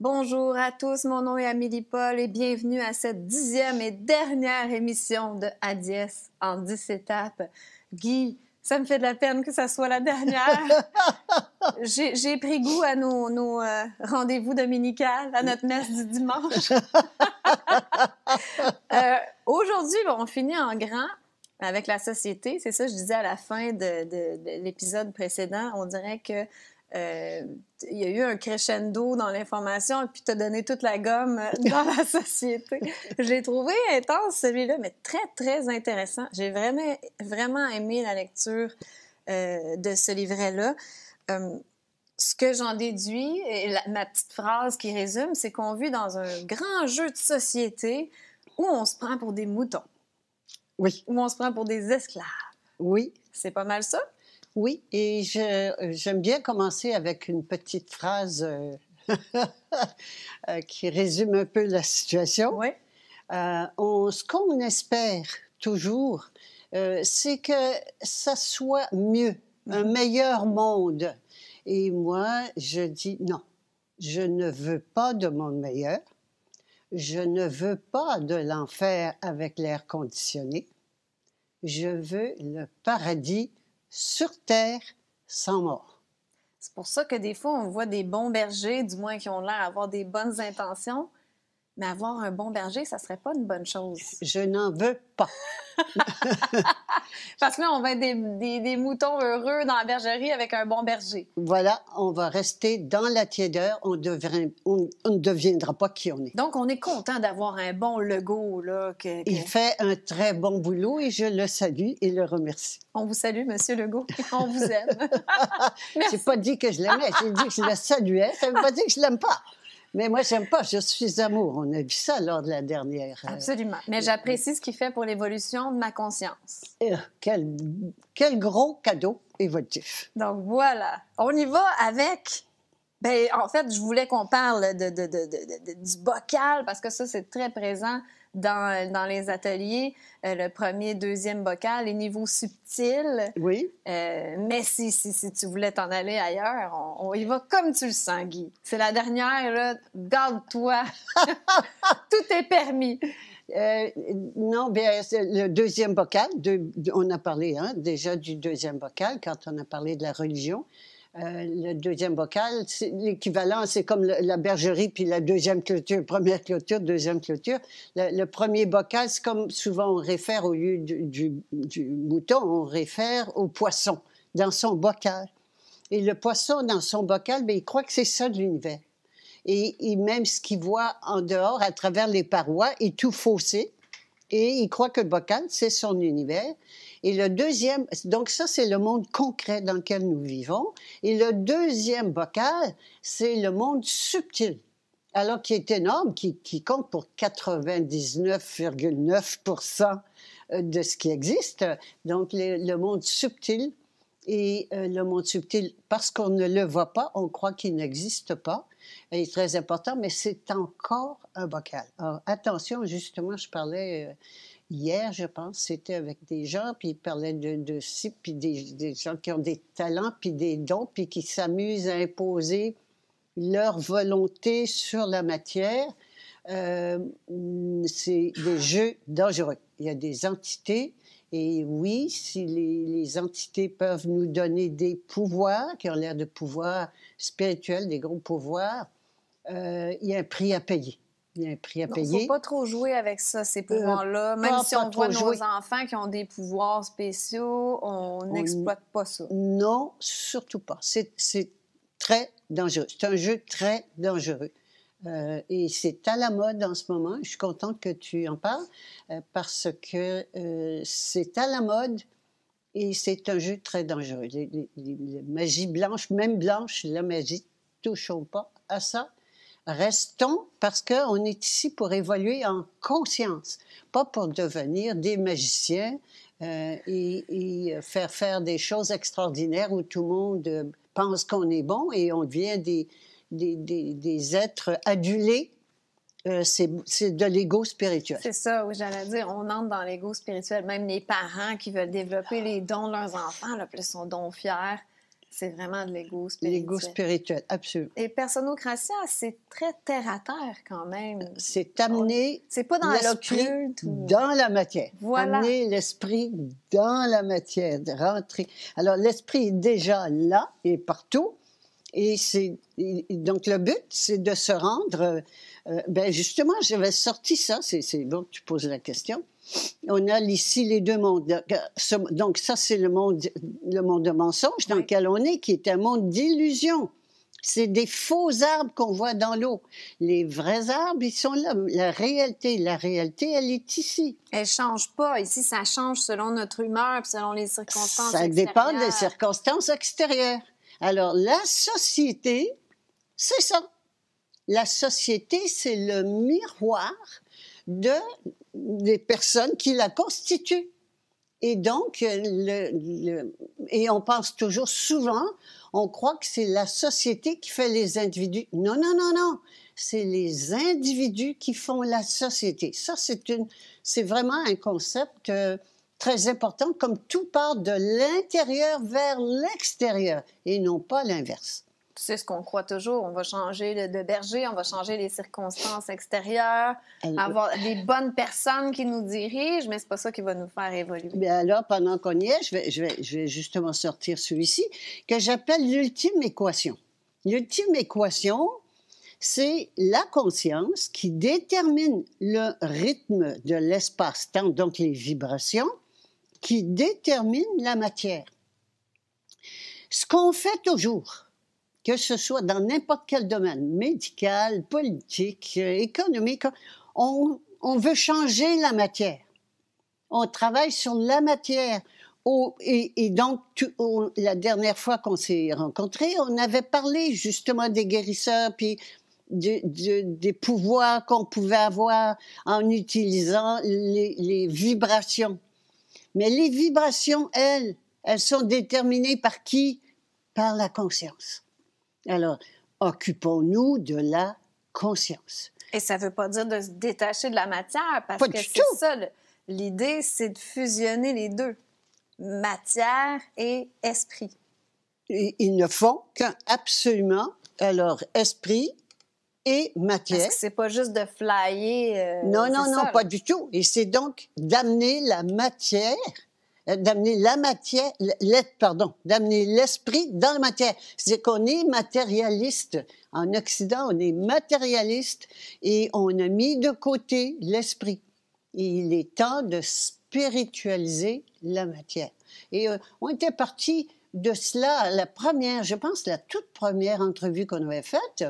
Bonjour à tous, mon nom est Amélie Paul et bienvenue à cette dixième et dernière émission de Adies en dix étapes. Guy, ça me fait de la peine que ça soit la dernière. J'ai pris goût à nos, euh, rendez-vous dominicales, à notre messe du dimanche. Euh, aujourd'hui, on finit en grand avec la société. C'est ça, je disais à la fin de l'épisode précédent. On dirait que euh, il y a eu un crescendo dans l'information et puis as donné toute la gomme euh, dans la société. Je l'ai trouvé intense celui-là, mais très très intéressant. J'ai vraiment vraiment aimé la lecture euh, de ce livret-là. ce que j'en déduis, et ma petite phrase qui résume, c'est qu'on vit dans un grand jeu de société où on se prend pour des moutons. Oui. Où on se prend pour des esclaves. Oui. C'est pas mal ça? Oui, et euh, j'aime bien commencer avec une petite phrase euh, euh, qui résume un peu la situation. Oui. ce qu'on espère toujours, c'est que ça soit mieux, un mhm. meilleur monde. Et moi, je dis non, je ne veux pas de monde meilleur. Je ne veux pas de l'enfer avec l'air conditionné. Je veux le paradis sur terre sans mort. C'est pour ça que des fois, on voit des bons bergers, du moins qui ont l'air d'avoir des bonnes intentions, mais avoir un bon berger, ça serait pas une bonne chose. Je n'en veux pas. Parce que là, on va être des, moutons heureux dans la bergerie avec un bon berger. Voilà, on va rester dans la tiédeur. On, ne deviendra pas qui on est. Donc, on est content d'avoir un bon Lego Là, Il fait un très bon boulot et je le salue et le remercie. On vous salue, Monsieur Legault. On vous aime. Je n'ai pas dit que je l'aimais. J'ai dit que je le saluais. Ça veut pas dire que je l'aime pas. Mais moi, j'aime pas, je suis amour. On a vu ça lors de la dernière. Euh, Absolument. Mais euh, j'apprécie ce qu'il fait pour l'évolution de ma conscience. Euh, quel, quel gros cadeau évolutif. Donc voilà. On y va avec Ben en fait, je voulais qu'on parle de, de, de, du bocal parce que ça, c'est très présent dans, euh, dans les ateliers, euh, le premier, deuxième bocal, les niveaux subtils. Oui. Euh, mais si, si, si tu voulais t'en aller ailleurs, on, il va comme tu le sens, Guy. C'est la dernière, là. Garde-toi. Tout est permis. non, bien, le deuxième bocal, on a parlé hein, déjà du deuxième bocal quand on a parlé de la religion. Euh, le deuxième bocal. L'équivalent, c'est comme la bergerie, puis la deuxième clôture, première clôture, deuxième clôture. Le, premier bocal, c'est comme souvent on réfère, au lieu du, mouton, on réfère au poisson dans son bocal. Et le poisson dans son bocal, mais ben, il croit que c'est ça de l'univers. Et, et même ce qu'il voit en dehors, à travers les parois, est tout faussé. Et il croit que le bocal, c'est son univers. Et le deuxième, donc ça, c'est le monde concret dans lequel nous vivons. Et le deuxième bocal, c'est le monde subtil. Alors qui est énorme, qui, compte pour 99,9 euh, de ce qui existe. Donc le monde subtil et euh, le monde subtil, parce qu'on ne le voit pas, on croit qu'il n'existe pas, est très important, mais c'est encore un bocal. Alors, attention, justement, je parlais euh, hier, je pense, c'était avec des gens, puis ils parlaient de, de puis des, gens qui ont des talents, puis des dons, puis qui s'amusent à imposer leur volonté sur la matière. Euh, c'est des jeux dangereux. Il y a des entités, et oui, si les, entités peuvent nous donner des pouvoirs, qui ont l'air de pouvoirs spirituels, des gros pouvoirs, euh, il y a un prix à payer il y a un prix à payer. Il ne faut pas trop jouer avec ça, ces euh, pouvoirs-là. Même si on voit nos enfants qui ont des pouvoirs spéciaux, on n'exploite pas ça. Non, surtout pas. C'est très dangereux. C'est un jeu très dangereux. Euh, et c'est à la mode en ce moment. Je suis contente que tu en parles euh, parce que c'est à la mode et c'est un jeu très dangereux. La magie blanche, même blanche, la magie, touchons pas à ça. Restons parce qu'on est ici pour évoluer en conscience, pas pour devenir des magiciens euh, et, faire faire des choses extraordinaires où tout le monde pense qu'on est bon et on devient des, des, êtres adulés euh, c'est de l'ego spirituel. C'est ça, où j'allais dire. On entre dans l'ego spirituel. Même les parents qui veulent développer les dons de leurs enfants, là, plus ils sont dons fiers. C'est vraiment de l'ego spirituel. L'ego spirituel, absolument. Et personocratia, ah, c'est très terre à terre quand même. Euh, c'est amener. C'est pas dans l'esprit, dans la matière. Voilà. Amener l'esprit dans la matière, rentrer. Alors l'esprit est déjà là et partout, et c'est donc le but, c'est de se rendre euh, euh, ben justement, j'avais sorti ça, c'est bon que tu poses la question. On a ici les deux mondes. Donc euh, ça, c'est le monde, le monde de mensonge dans lequel on est, qui est un monde d'illusion. C'est des faux arbres qu'on voit dans l'eau. Les vrais arbres, ils sont là. La réalité, la réalité, elle est ici. Elle change pas. Ici, ça change selon notre humeur, selon les circonstances Ça dépend des circonstances extérieures. Alors, la société, c'est ça la société, c'est le miroir des personnes qui la constituent. Et donc, et on pense toujours souvent, on croit que c'est la société qui fait les individus. Non, non, non, non. C'est les individus qui font la société. Ça, c'est une, c'est vraiment un concept euh, très important, comme tout part de l'intérieur vers l'extérieur et non pas l'inverse c'est ce qu'on croit toujours. On va changer de, berger, on va changer les circonstances extérieures, avoir des bonnes personnes qui nous dirigent, mais c'est pas ça qui va nous faire évoluer. mais alors, pendant qu'on y est, je vais, justement sortir celui-ci, que j'appelle l'ultime équation. L'ultime équation, c'est la conscience qui détermine le rythme de l'espace-temps, donc les vibrations, qui détermine la matière. Ce qu'on fait toujours, que ce soit dans n'importe quel domaine, médical, politique, euh, économique, on, veut changer la matière. On travaille sur la matière. et, donc, la dernière fois qu'on s'est rencontrés, on avait parlé justement des guérisseurs, puis des pouvoirs qu'on pouvait avoir en utilisant les vibrations. Mais les vibrations, elles, elles sont déterminées par qui Par la conscience. Alors, occupons-nous de la conscience. Et ça ne veut pas dire de se détacher de la matière, parce que c'est ça. L'idée, c'est de fusionner les deux, matière et esprit. ils ne font qu'un absolument. Alors, esprit et matière. Parce que c'est pas juste de flyer. Euh, non, non, non, pas du tout. Et c'est donc d'amener la matière euh, d'amener la matière, pardon, d'amener l'esprit dans la matière. C'est qu'on est matérialiste. En Occident, on est matérialiste et on a mis de côté l'esprit. Il est temps de spiritualiser la matière. Et euh, on était parti de cela, la première, je pense, la toute première entrevue qu'on avait faite,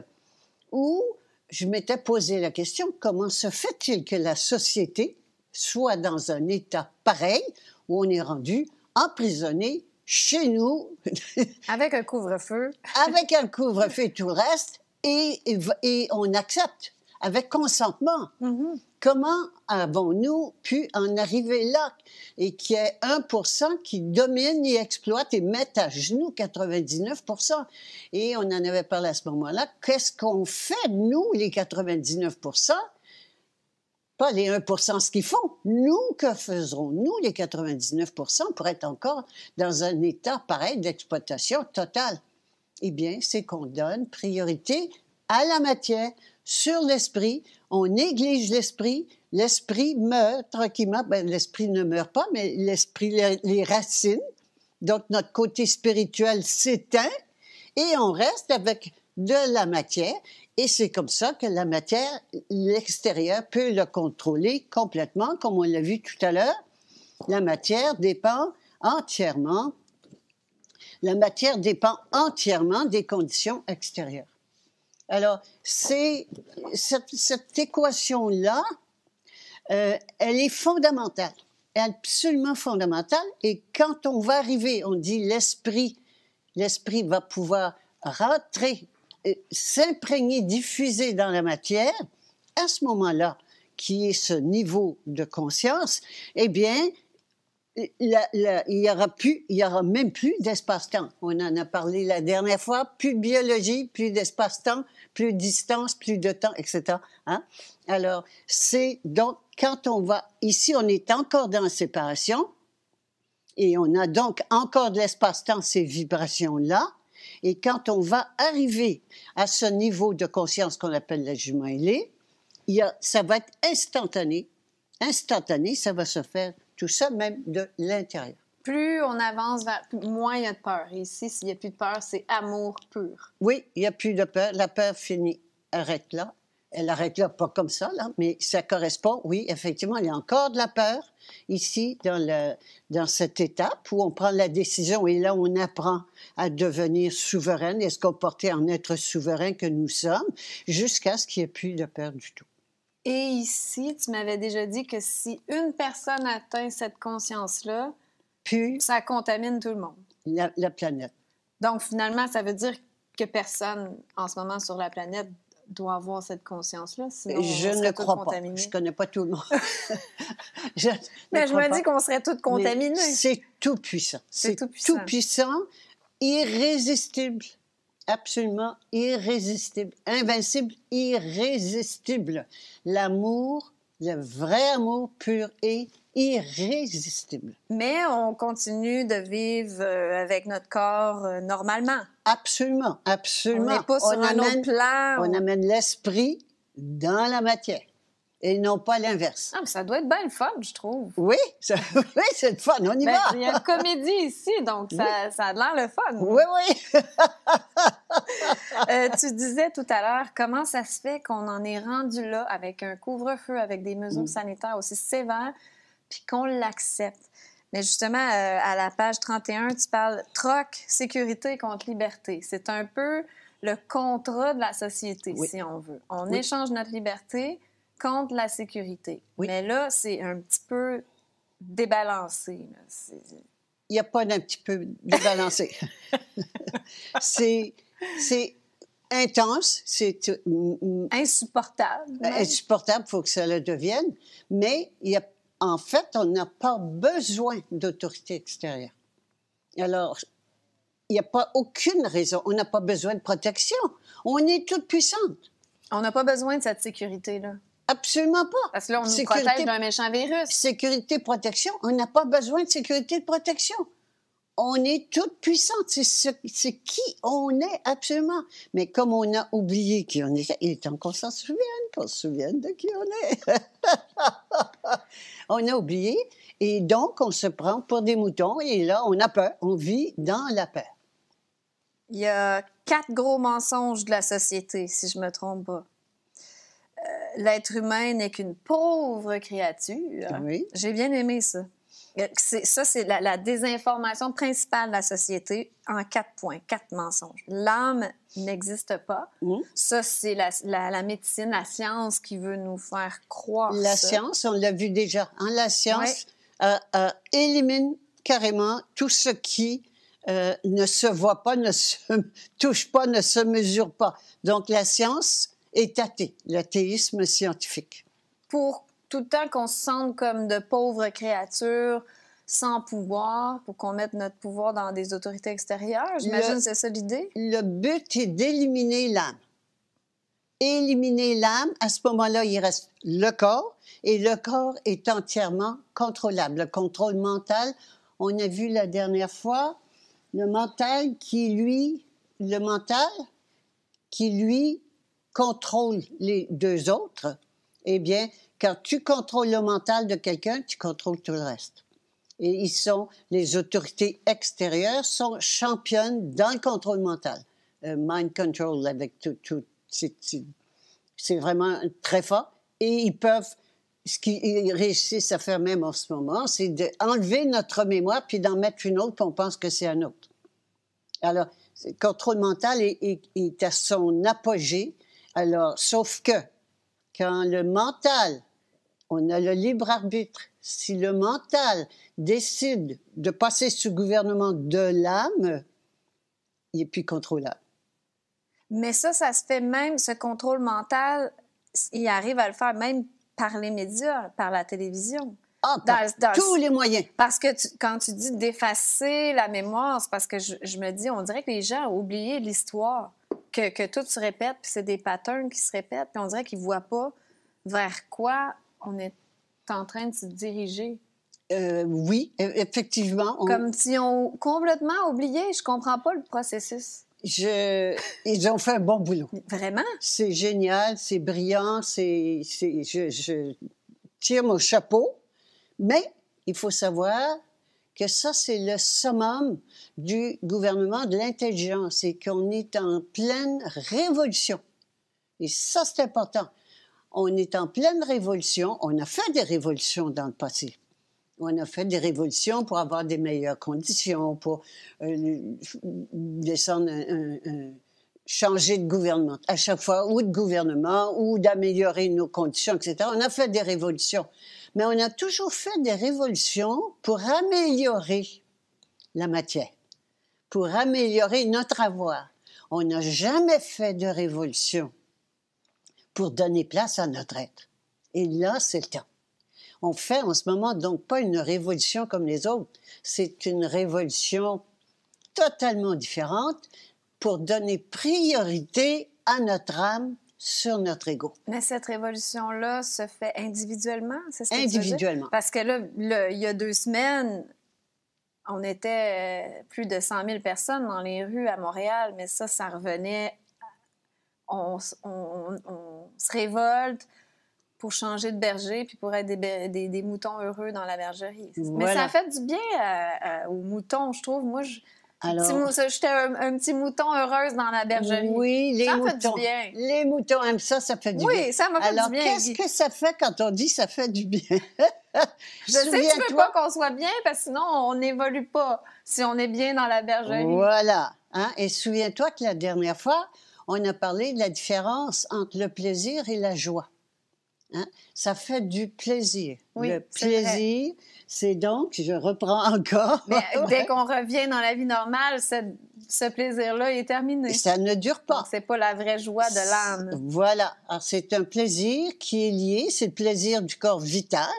où je m'étais posé la question comment se fait-il que la société soit dans un état pareil où on est rendu emprisonné chez nous. avec un couvre-feu. avec un couvre-feu et tout le reste. Et, et, on accepte avec consentement. Mhm. Comment avons-nous pu en arriver là et qu'il y ait 1 qui domine et exploite et met à genoux 99 Et on en avait parlé à ce moment-là. Qu'est-ce qu'on fait, nous, les 99 pas les 1 ce qu'ils font. Nous, que faisons nous, les 99 pour être encore dans un état pareil d'exploitation totale? Eh bien, c'est qu'on donne priorité à la matière sur l'esprit. On néglige l'esprit. L'esprit meurt tranquillement. Ben, l'esprit ne meurt pas, mais l'esprit, les, racine, racines. Donc, notre côté spirituel s'éteint et on reste avec de la matière. Et c'est comme ça que la matière, l'extérieur peut le contrôler complètement, comme on l'a vu tout à l'heure. La matière dépend entièrement, la matière dépend entièrement des conditions extérieures. Alors, c'est cette, équation-là, euh, elle est fondamentale, absolument fondamentale. Et quand on va arriver, on dit l'esprit, l'esprit va pouvoir rentrer euh, s'imprégner, diffuser dans la matière, à ce moment-là, qui est ce niveau de conscience, eh bien, il y aura plus, il y aura même plus d'espace-temps. On en a parlé la dernière fois. Plus de biologie, plus d'espace-temps, plus de distance, plus de temps, etc. Hein. Alors, c'est donc quand on va ici, on est encore dans la séparation et on a donc encore de l'espace-temps, ces vibrations-là. Et quand on va arriver à ce niveau de conscience qu'on appelle la jument ailée, il y a, ça va être instantané. Instantané, ça va se faire tout ça, même de l'intérieur. Plus on avance vers, moins il y a de peur. ici, s'il n'y a plus de peur, c'est amour pur. Oui, il n'y a plus de peur. La peur finit, arrête là elle arrête là, pas comme ça, là, mais ça correspond, oui, effectivement, il y a encore de la peur ici, dans, le, dans cette étape où on prend la décision et là, on apprend à devenir souveraine et se comporter en être souverain que nous sommes, jusqu'à ce qu'il n'y ait plus de peur du tout. Et ici, tu m'avais déjà dit que si une personne atteint cette conscience-là, puis ça contamine tout le monde. la planète. Donc, finalement, ça veut dire que personne en ce moment sur la planète doit avoir cette conscience-là. Je ne crois pas. Je ne connais pas tout le monde. je Mais ben, je me dis qu'on serait toutes contaminées. C'est tout puissant. C'est tout puissant. Tout puissant, irrésistible. Absolument irrésistible. Invincible, irrésistible. L'amour, le vrai amour pur et irrésistible. Mais on continue de vivre euh, avec notre corps euh, normalement. Absolument, absolument. On n'est pas sur amène, un plan. On amène l'esprit dans la matière et non pas l'inverse. Ah, ça doit être bien le fun, je trouve. Oui, oui c'est le fun, on y ben, va. Il y a une comédie ici, donc ça, ça a l'air le fun. Oui, oui. Euh, tu disais tout à l'heure comment ça se fait qu'on en est rendu là avec un couvre-feu, avec des mesures mm. sanitaires aussi sévères puis qu'on l'accepte. Mais justement, euh, à la page 31, tu parles troc, sécurité contre liberté. C'est un peu le contrat de la société, si on veut. On échange notre liberté contre la sécurité. Mais là, c'est un petit peu débalancé. Il n'y a pas d'un petit peu débalancé. c'est intense, c'est insupportable. Ben, insupportable, il faut que ça le devienne, mais il n'y a en fait, on n'a pas besoin d'autorité extérieure. Alors, il n'y a pas aucune raison. On n'a pas besoin de protection. On est toute puissante. On n'a pas besoin de cette sécurité-là. Absolument pas. Parce que là, on nous protège d'un méchant virus. Sécurité, protection. On n'a pas besoin de sécurité, de protection. On est toute puissante. C'est ce, qui on est, absolument. Mais comme on a oublié qui on est, il est temps qu'on s'en souvienne, qu'on se souvienne de qui on est. on a oublié et donc on se prend pour des moutons et là, on a peur, on vit dans la paix Il y a quatre gros mensonges de la société, si je me trompe pas. Euh, l'être humain n'est qu'une pauvre créature. Oui. J'ai bien aimé ça. Euh, ça, c'est la, désinformation principale de la société en quatre points, quatre mensonges. L'âme n'existe pas. Mm-hmm. Ça, c'est la, médecine, la science qui veut nous faire croire. La science, on l'a vu déjà. Hein, la science euh, euh, élimine carrément tout ce qui ne se voit pas, ne se touche pas, ne se mesure pas. Donc, la science est athée, l'athéisme scientifique. Pour tout le temps qu'on se sente comme de pauvres créatures sans pouvoir pour qu'on mette notre pouvoir dans des autorités extérieures. J'imagine c'est ça l'idée. Le but est d'éliminer l'âme. Éliminer l'âme, à ce moment-là, il reste le corps et le corps est entièrement contrôlable. Le contrôle mental, on a vu la dernière fois, le mental qui, lui, le mental qui, lui, contrôle les deux autres, eh bien, quand tu contrôles le mental de quelqu'un, tu contrôles tout le reste. Et ils sont, les autorités extérieures sont championnes dans le contrôle mental. Euh, mind control avec tout, c'est vraiment très fort. Et ils peuvent, ce qu'ils réussissent à faire même en ce moment, c'est d'enlever notre mémoire puis d'en mettre une autre, puis on pense que c'est un autre. Alors, le contrôle mental est, est à son apogée. Alors, sauf que quand le mental on a le libre arbitre. Si le mental décide de passer sous gouvernement de l'âme, il n'est plus contrôlable. Mais ça, ça se fait même, ce contrôle mental, il arrive à le faire même par les médias, par la télévision. Ah, tous les moyens. Parce que quand tu dis d'effacer la mémoire, c'est parce que je, me dis, on dirait que les gens ont oublié l'histoire, que, que, tout se répète, puis c'est des patterns qui se répètent, puis on dirait qu'ils ne voient pas vers quoi on est en train de se diriger. Euh, oui, e-, effectivement. Comme si on complètement oublié. Je comprends pas le processus. Je... Ils ont fait un bon boulot. Vraiment? C'est génial, c'est brillant, c'est... Je, je tire mon chapeau. Mais il faut savoir que ça, c'est le summum du gouvernement de l'intelligence et qu'on est en pleine révolution. Et ça, c'est important on est en pleine révolution. On a fait des révolutions dans le passé. On a fait des révolutions pour avoir des meilleures conditions, pour euh, changer de gouvernement à chaque fois, ou de gouvernement, ou d'améliorer nos conditions, etc. On a fait des révolutions. Mais on a toujours fait des révolutions pour améliorer la matière, pour améliorer notre avoir. On n'a jamais fait de révolution pour donner place à notre être. Et là, c'est le temps. On fait en ce moment donc pas une révolution comme les autres, c'est une révolution totalement différente pour donner priorité à notre âme sur notre ego. Mais cette révolution-là se fait individuellement, c'est ce que Individuellement. veux Parce que là, il y a deux semaines, on était euh, plus de 100 000 personnes dans les rues à Montréal, mais ça, ça revenait on, se révolte pour changer de berger puis pour être des, moutons heureux dans la bergerie. Mais ça fait du bien euh, euh, aux moutons, je trouve. Moi, alors... J'étais un, petit mouton heureuse dans la bergerie. Oui, les moutons. Fait du bien. Les moutons aiment ça, ça fait du bien. Oui, ça m'a fait du bien. Alors, qu'est-ce que ça fait quand on dit ça fait du bien? je sais que tu veux pas qu'on soit bien, parce que sinon, on n'évolue pas si on est bien dans la bergerie. Voilà. Hein. Et souviens-toi que la dernière fois, on a parlé de la différence entre le plaisir et la joie. Hein? Ça fait du plaisir. le plaisir, c'est donc, je reprends encore. Mais euh, dès qu'on revient dans la vie normale, ce, plaisir-là est terminé. ça ne dure pas. C'est pas la vraie joie de l'âme. Voilà. C'est un plaisir qui est lié, c'est le plaisir du corps vital,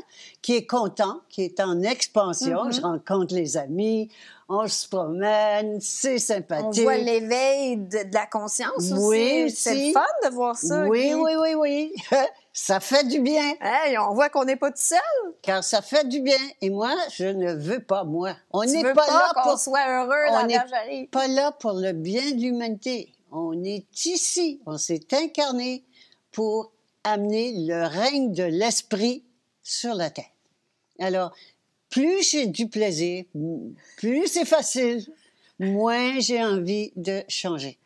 qui est content, qui est en expansion. Je mm-hmm. rencontre les amis, on se promène, c'est sympathique. On voit l'éveil de, la conscience oui, aussi. C'est fun de voir ça. Oui, oui, oui, oui. ça fait du bien. Et on voit qu'on n'est pas tout seul. Car ça fait du bien. Et moi, je ne veux pas, moi. On n'est pas, là pour... soi heureux on n'est pas là pour le bien de l'humanité. On est ici. On s'est incarné pour amener le règne de l'esprit sur la terre. Alors, plus j'ai du plaisir, plus c'est facile, moins j'ai envie de changer.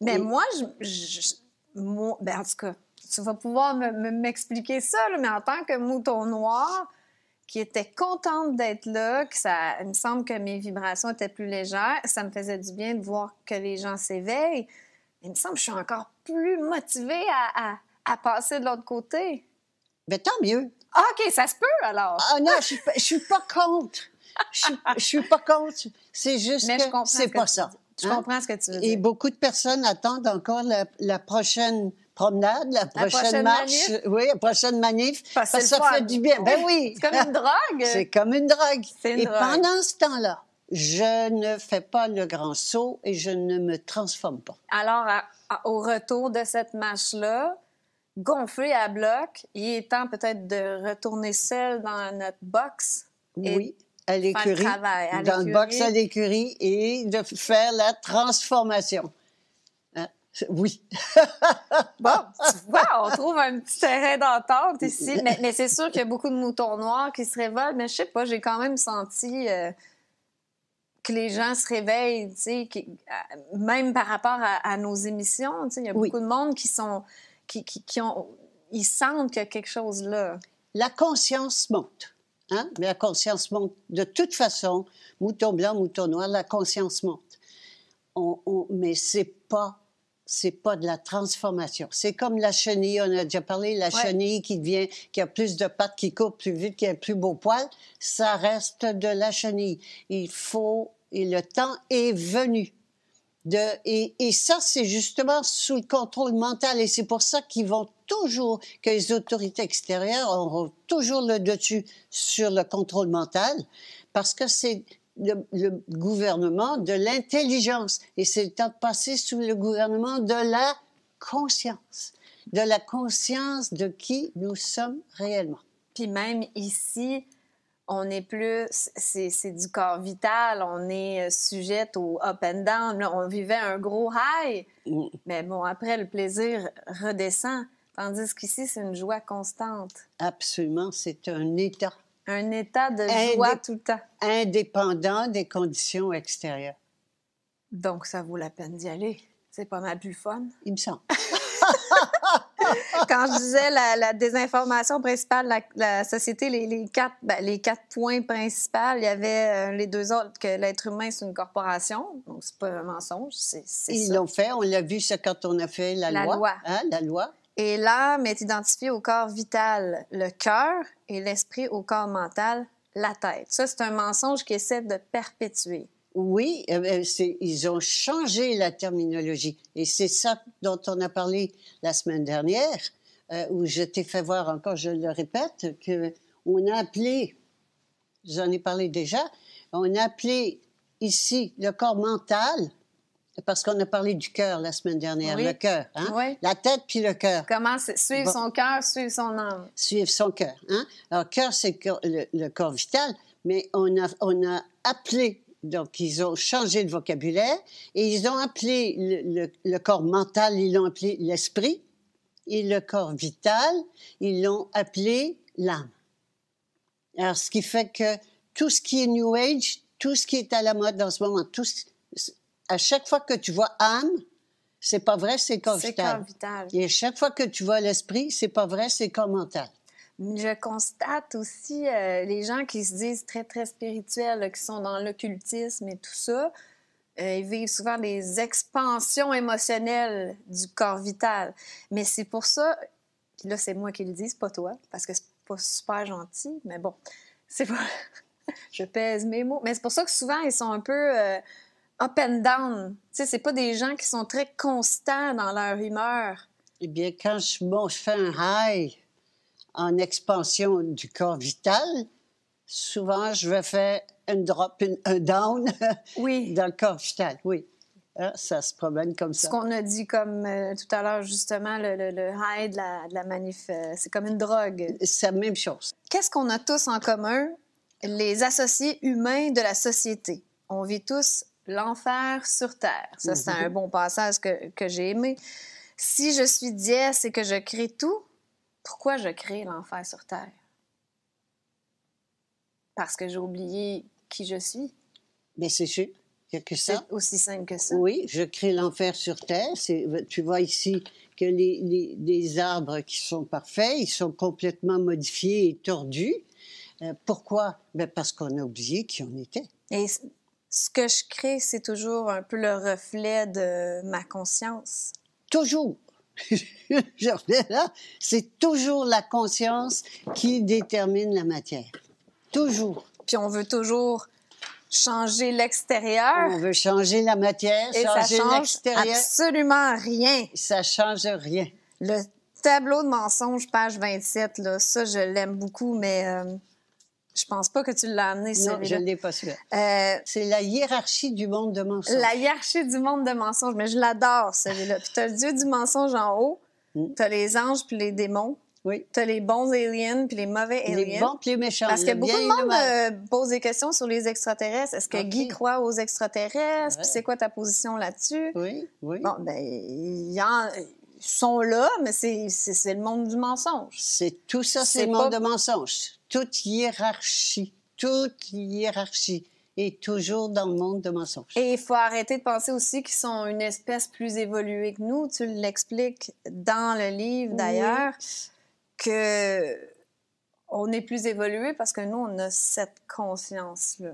Mais moi, je, ben en tout cas, tu vas pouvoir m'expliquer me, ça, mais en tant que mouton noir qui était contente d'être là, que ça, il me semble que mes vibrations étaient plus légères, ça me faisait du bien de voir que les gens s'éveillent. Il me semble que je suis encore plus motivée à, à passer de l'autre côté. Mais ben, tant mieux. Ah, OK, ça se peut alors. Ah non, je ne suis pas contre. Je ne suis pas contre. C'est juste que que n'est pas ça. Je hein? comprends ce que tu veux dire. Et beaucoup de personnes attendent encore la, prochaine promenade, la prochaine, marche, manif. oui, la prochaine manif, ça fait du bien. Ben oui. C'est comme une drogue. C'est comme une drogue. et pendant ce temps-là, je ne fais pas le grand saut et je ne me transforme pas. Alors, au retour de cette marche-là, gonflé à bloc. Il est temps peut-être de retourner seul dans notre box. Oui, à l'écurie. Dans le box à l'écurie et de faire la transformation. Hein? Oui. bon, tu vois, on trouve un petit terrain d'entente ici. Mais, c'est sûr qu'il y a beaucoup de moutons noirs qui se révoltent. Mais je sais pas, j'ai quand même senti. Euh, que les gens se réveillent, tu sais, euh, même par rapport à, nos émissions, tu sais, il y a beaucoup de monde qui sont qui, ont, ils sentent qu'il y a quelque chose là. La conscience monte. Hein? Mais la conscience monte. De toute façon, mouton blanc, mouton noir, la conscience monte. mais c'est pas c'est pas de la transformation. C'est comme la chenille, on a déjà parlé, la chenille qui devient, qui a plus de pattes, qui court plus vite, qui a plus beau poil, ça reste de la chenille. Il faut, et le temps est venu et, ça, c'est justement sous le contrôle mental. Et c'est pour ça qu'ils vont toujours, que les autorités extérieures auront toujours le dessus sur le contrôle mental, parce que c'est le, le, gouvernement de l'intelligence. Et c'est le temps de passer sous le gouvernement de la conscience, de la conscience de qui nous sommes réellement. Puis même ici, on est plus, c'est du corps vital, on est euh, sujette au up and down. on vivait un gros high, mm. mais bon, après, le plaisir redescend. Tandis qu'ici, c'est une joie constante. Absolument, c'est un état. Un état de joie tout le temps. Indépendant des conditions extérieures. Donc, ça vaut la peine d'y aller. C'est pas ma plus fun. Il me semble. quand je disais la, désinformation principale, la, la société, les, quatre, ben, les quatre points principaux, il y avait euh, les deux autres, que l'être humain, c'est une corporation, donc c'est pas un mensonge, c'est Ils l'ont fait, on l'a vu ça quand on a fait la, loi. Hein, la loi. Et l'âme est identifiée au corps vital, le cœur, et l'esprit au corps mental, la tête. Ça, c'est un mensonge qui essaie de perpétuer. Oui, eh ben, ils ont changé la terminologie. Et c'est ça dont on a parlé la semaine dernière, euh, où je t'ai fait voir encore, je le répète, qu'on a appelé, j'en ai parlé déjà, on a appelé ici le corps mental, parce qu'on a parlé du cœur la semaine dernière, le cœur, hein? la tête puis le cœur. Comment suivre son cœur, suivre son âme. Suivre son cœur. Hein? Alors, cœur, c'est le, le, corps vital, mais on a appelé donc, ils ont changé de vocabulaire et ils ont appelé le, corps mental, ils l'ont appelé l'esprit, et le corps vital, ils l'ont appelé l'âme. Alors, ce qui fait que tout ce qui est New Age, tout ce qui est à la mode en ce moment, à chaque fois que tu vois âme, c'est pas vrai, c'est corps, vital. Et à chaque fois que tu vois l'esprit, c'est pas vrai, c'est corps mental je constate aussi euh, les gens qui se disent très, très spirituels, qui sont dans l'occultisme et tout ça. Euh, ils vivent souvent des expansions émotionnelles du corps vital. Mais c'est pour ça, là, c'est moi qui le dis, pas toi, parce que c'est pas super gentil, mais bon, c'est pas. je pèse mes mots. Mais c'est pour ça que souvent, ils sont un peu. Euh, up and down. Tu sais, c'est pas des gens qui sont très constants dans leur humeur. Eh bien, quand je, bon, je fais un high, en expansion du corps vital, souvent, je vais faire un drop, une, un down dans le corps vital, oui. Ah, ça se promène comme ça. Ce qu'on a dit comme euh, tout à l'heure, justement, le, high de la, de manif, euh, c'est comme une drogue. C'est la même chose. Qu'est-ce qu'on a tous en commun, les associés humains de la société? On vit tous l'enfer sur Terre. Ça, c'est mhm. un bon passage que, que j'ai aimé. Si je suis dièse et que je crée tout, pourquoi je crée l'enfer sur Terre? Parce que j'ai oublié qui je suis. Mais c'est sûr. Que ça. C'est aussi simple que ça. Oui, je crée l'enfer sur Terre. tu vois ici que les, arbres qui sont parfaits, ils sont complètement modifiés et tordus. Euh, pourquoi? Ben parce qu'on a oublié qui on était. Et ce que je crée, c'est toujours un peu le reflet de ma conscience. Toujours. je là, c'est toujours la conscience qui détermine la matière. Toujours. Puis on veut toujours changer l'extérieur. On veut changer la matière, et ça change Absolument rien. Ça change rien. Le tableau de mensonges, page 27, là, ça, je l'aime beaucoup, mais. Euh, je pense pas que tu l'as amené, Non, je l'ai pas euh, c'est la hiérarchie du monde de mensonges. La hiérarchie du monde de mensonges, mais je l'adore, celui-là. Puis as le dieu du mensonge en haut, mm. Tu as les anges puis les démons. Oui. as les bons aliens puis les mauvais aliens. Les bons puis les méchants. Parce que beaucoup de monde euh, pose des questions sur les extraterrestres. Est-ce que Guy croit aux extraterrestres? Puis c'est quoi ta position là-dessus? Oui, oui. Bon, ben, ils sont là, mais c'est le monde du mensonge. C'est tout ça, c'est le monde de mensonge toute hiérarchie, toute hiérarchie est toujours dans le monde de mensonges. Et il faut arrêter de penser aussi qu'ils sont une espèce plus évoluée que nous. Tu l'expliques dans le livre d'ailleurs que on est plus évolué parce que nous on a cette conscience là.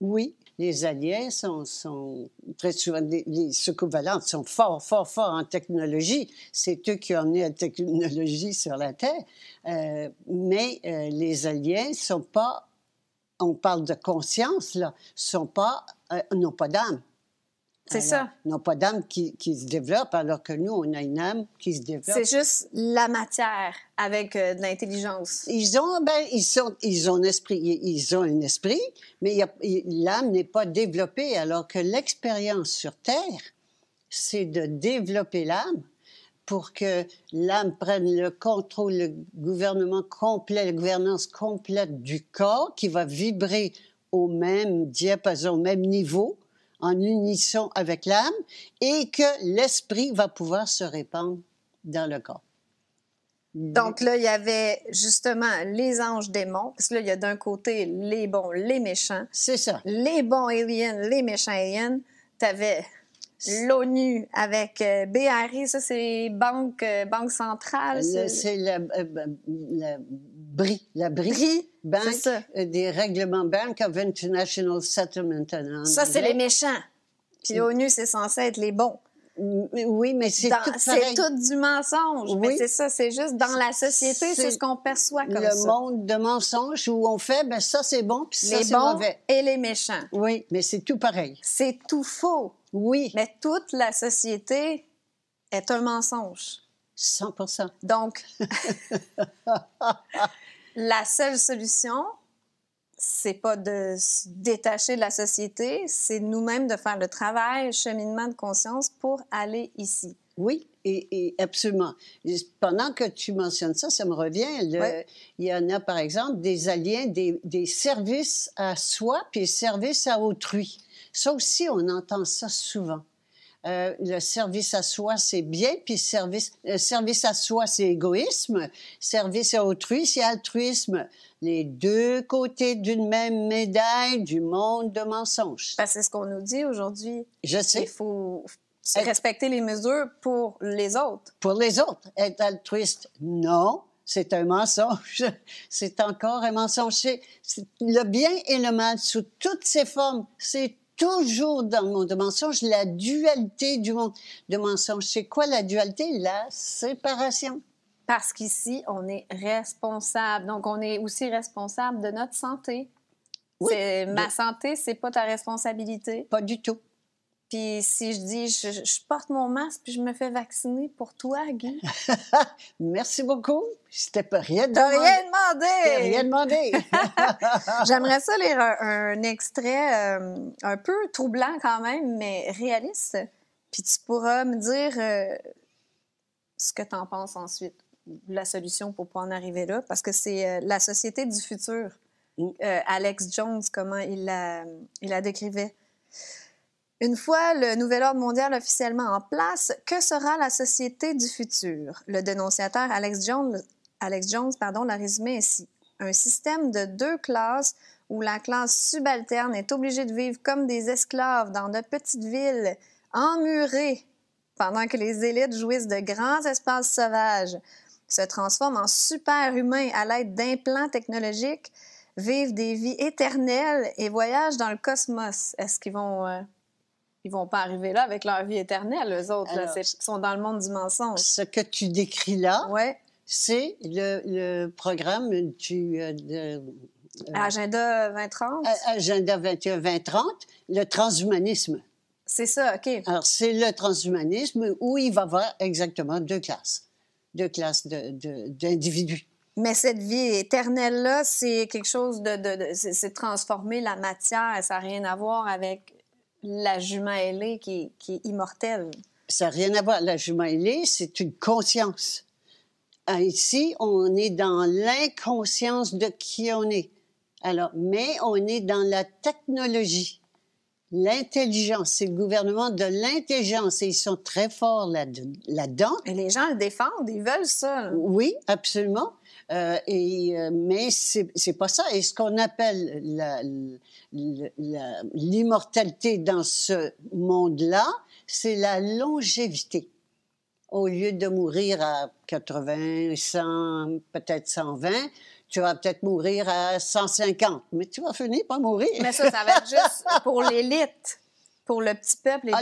Oui, les aliens sont, très souvent, les, les soucoupes sont fort, fort, fort en technologie. C'est eux qui ont amené la technologie sur la Terre. Euh, mais euh, les aliens sont pas, on parle de conscience, là, sont pas, euh, n'ont pas d'âme. C'est ça. Ils n'ont pas d'âme qui, se développe, alors que nous, on a une âme qui se développe. C'est juste la matière avec euh, de l'intelligence. Ils ont, ben, ils sont, ils ont un esprit, ils ont un esprit, mais l'âme n'est pas développée, alors que l'expérience sur Terre, c'est de développer l'âme pour que l'âme prenne le contrôle, le gouvernement complet, la gouvernance complète du corps qui va vibrer au même diapason, au même niveau en unisson avec l'âme et que l'esprit va pouvoir se répandre dans le corps. Donc là, il y avait justement les anges démons, parce que là, il y a d'un côté les bons, les méchants. C'est ça. Les bons aliens, les méchants aliens. Tu avais l'ONU avec euh, BRI, ça c'est Banque, euh, banque Centrale. C'est euh, la, BRI. La BRI Bank, euh, des règlements Bank of International Settlement. ça, c'est les méchants. Puis l'ONU, c'est censé être les bons. Oui, mais c'est tout C'est tout du mensonge. Oui. Mais c'est ça, c'est juste dans la société, c'est ce qu'on perçoit comme le ça. Le monde de mensonges où on fait, ben ça c'est bon, puis ça c'est mauvais. et les méchants. Oui, mais c'est tout pareil. C'est tout faux. Oui. Mais toute la société est un mensonge. 100 Donc, La seule solution, c'est pas de se détacher de la société, c'est nous-mêmes de faire le travail, le cheminement de conscience pour aller ici. Oui, et, absolument. Pendant que tu mentionnes ça, ça me revient. Il y en a, par exemple, des aliens, des, des services à soi, puis services à autrui. Ça aussi, on entend ça souvent. Euh, le service à soi, c'est bien, puis service, le service à soi, c'est égoïsme, service à autrui, c'est altruisme. Les deux côtés d'une même médaille du monde de mensonges. Ben, c'est ce qu'on nous dit aujourd'hui. Je sais. Il faut respecter les mesures pour les autres. Pour les autres. Être altruiste, non c'est un mensonge. C'est encore un mensonge. le bien et le mal sous toutes ses formes, c'est toujours dans le monde de mensonge la dualité du monde de mensonge. C'est quoi la dualité? La séparation. Parce qu'ici, on est responsable. Donc, on est aussi responsable de notre santé. Oui, ma santé, c'est pas ta responsabilité. Pas du tout. Puis si je dis, je, porte mon masque, puis je me fais vacciner pour toi, Guy. Merci beaucoup. C'était pas rien demandé. T'as rien demandé. rien demandé. J'aimerais ça lire un, extrait euh, un peu troublant quand même, mais réaliste. Puis tu pourras me dire euh, ce que tu en penses ensuite, la solution pour pas en arriver là, parce que c'est euh, la société du futur. Alex Jones, comment il la, il la décrivait. Une fois le nouvel ordre mondial officiellement en place, que sera la société du futur? Le dénonciateur Alex Jones, Alex Jones pardon, l'a résumé ainsi. Un système de deux classes où la classe subalterne est obligée de vivre comme des esclaves dans de petites villes emmurées pendant que les élites jouissent de grands espaces sauvages, se transforment en super-humains à l'aide d'implants technologiques, vivent des vies éternelles et voyagent dans le cosmos. Est-ce qu'ils vont... Euh, ils vont pas arriver là avec leur vie éternelle, eux autres. là, ils sont dans le monde du mensonge. Ce que tu décris là, ouais. c'est le, programme du... Euh, de, euh, agenda 2030? Agenda 2030, euh, le transhumanisme. C'est ça, OK. Alors, c'est le transhumanisme où il va y avoir exactement deux classes, deux classes d'individus. mais cette vie éternelle-là, c'est quelque chose de... de c'est transformer la matière, ça n'a rien à voir avec la jument qui, est immortelle. Ça n'a rien à voir. La jument c'est une conscience. Euh, ici, on est dans l'inconscience de qui on est. Alors, mais on est dans la technologie, l'intelligence. C'est le gouvernement de l'intelligence et ils sont très forts là-dedans. et les gens le défendent, ils veulent ça. Oui, absolument. Euh, et, euh, mais c'est pas ça. Et ce qu'on appelle l'immortalité dans ce monde-là, c'est la longévité. Au lieu de mourir à 80, 100, peut-être 120, tu vas peut-être mourir à 150, mais tu vas finir par mourir. Mais ça, ça va être juste pour l'élite pour le petit peuple, les,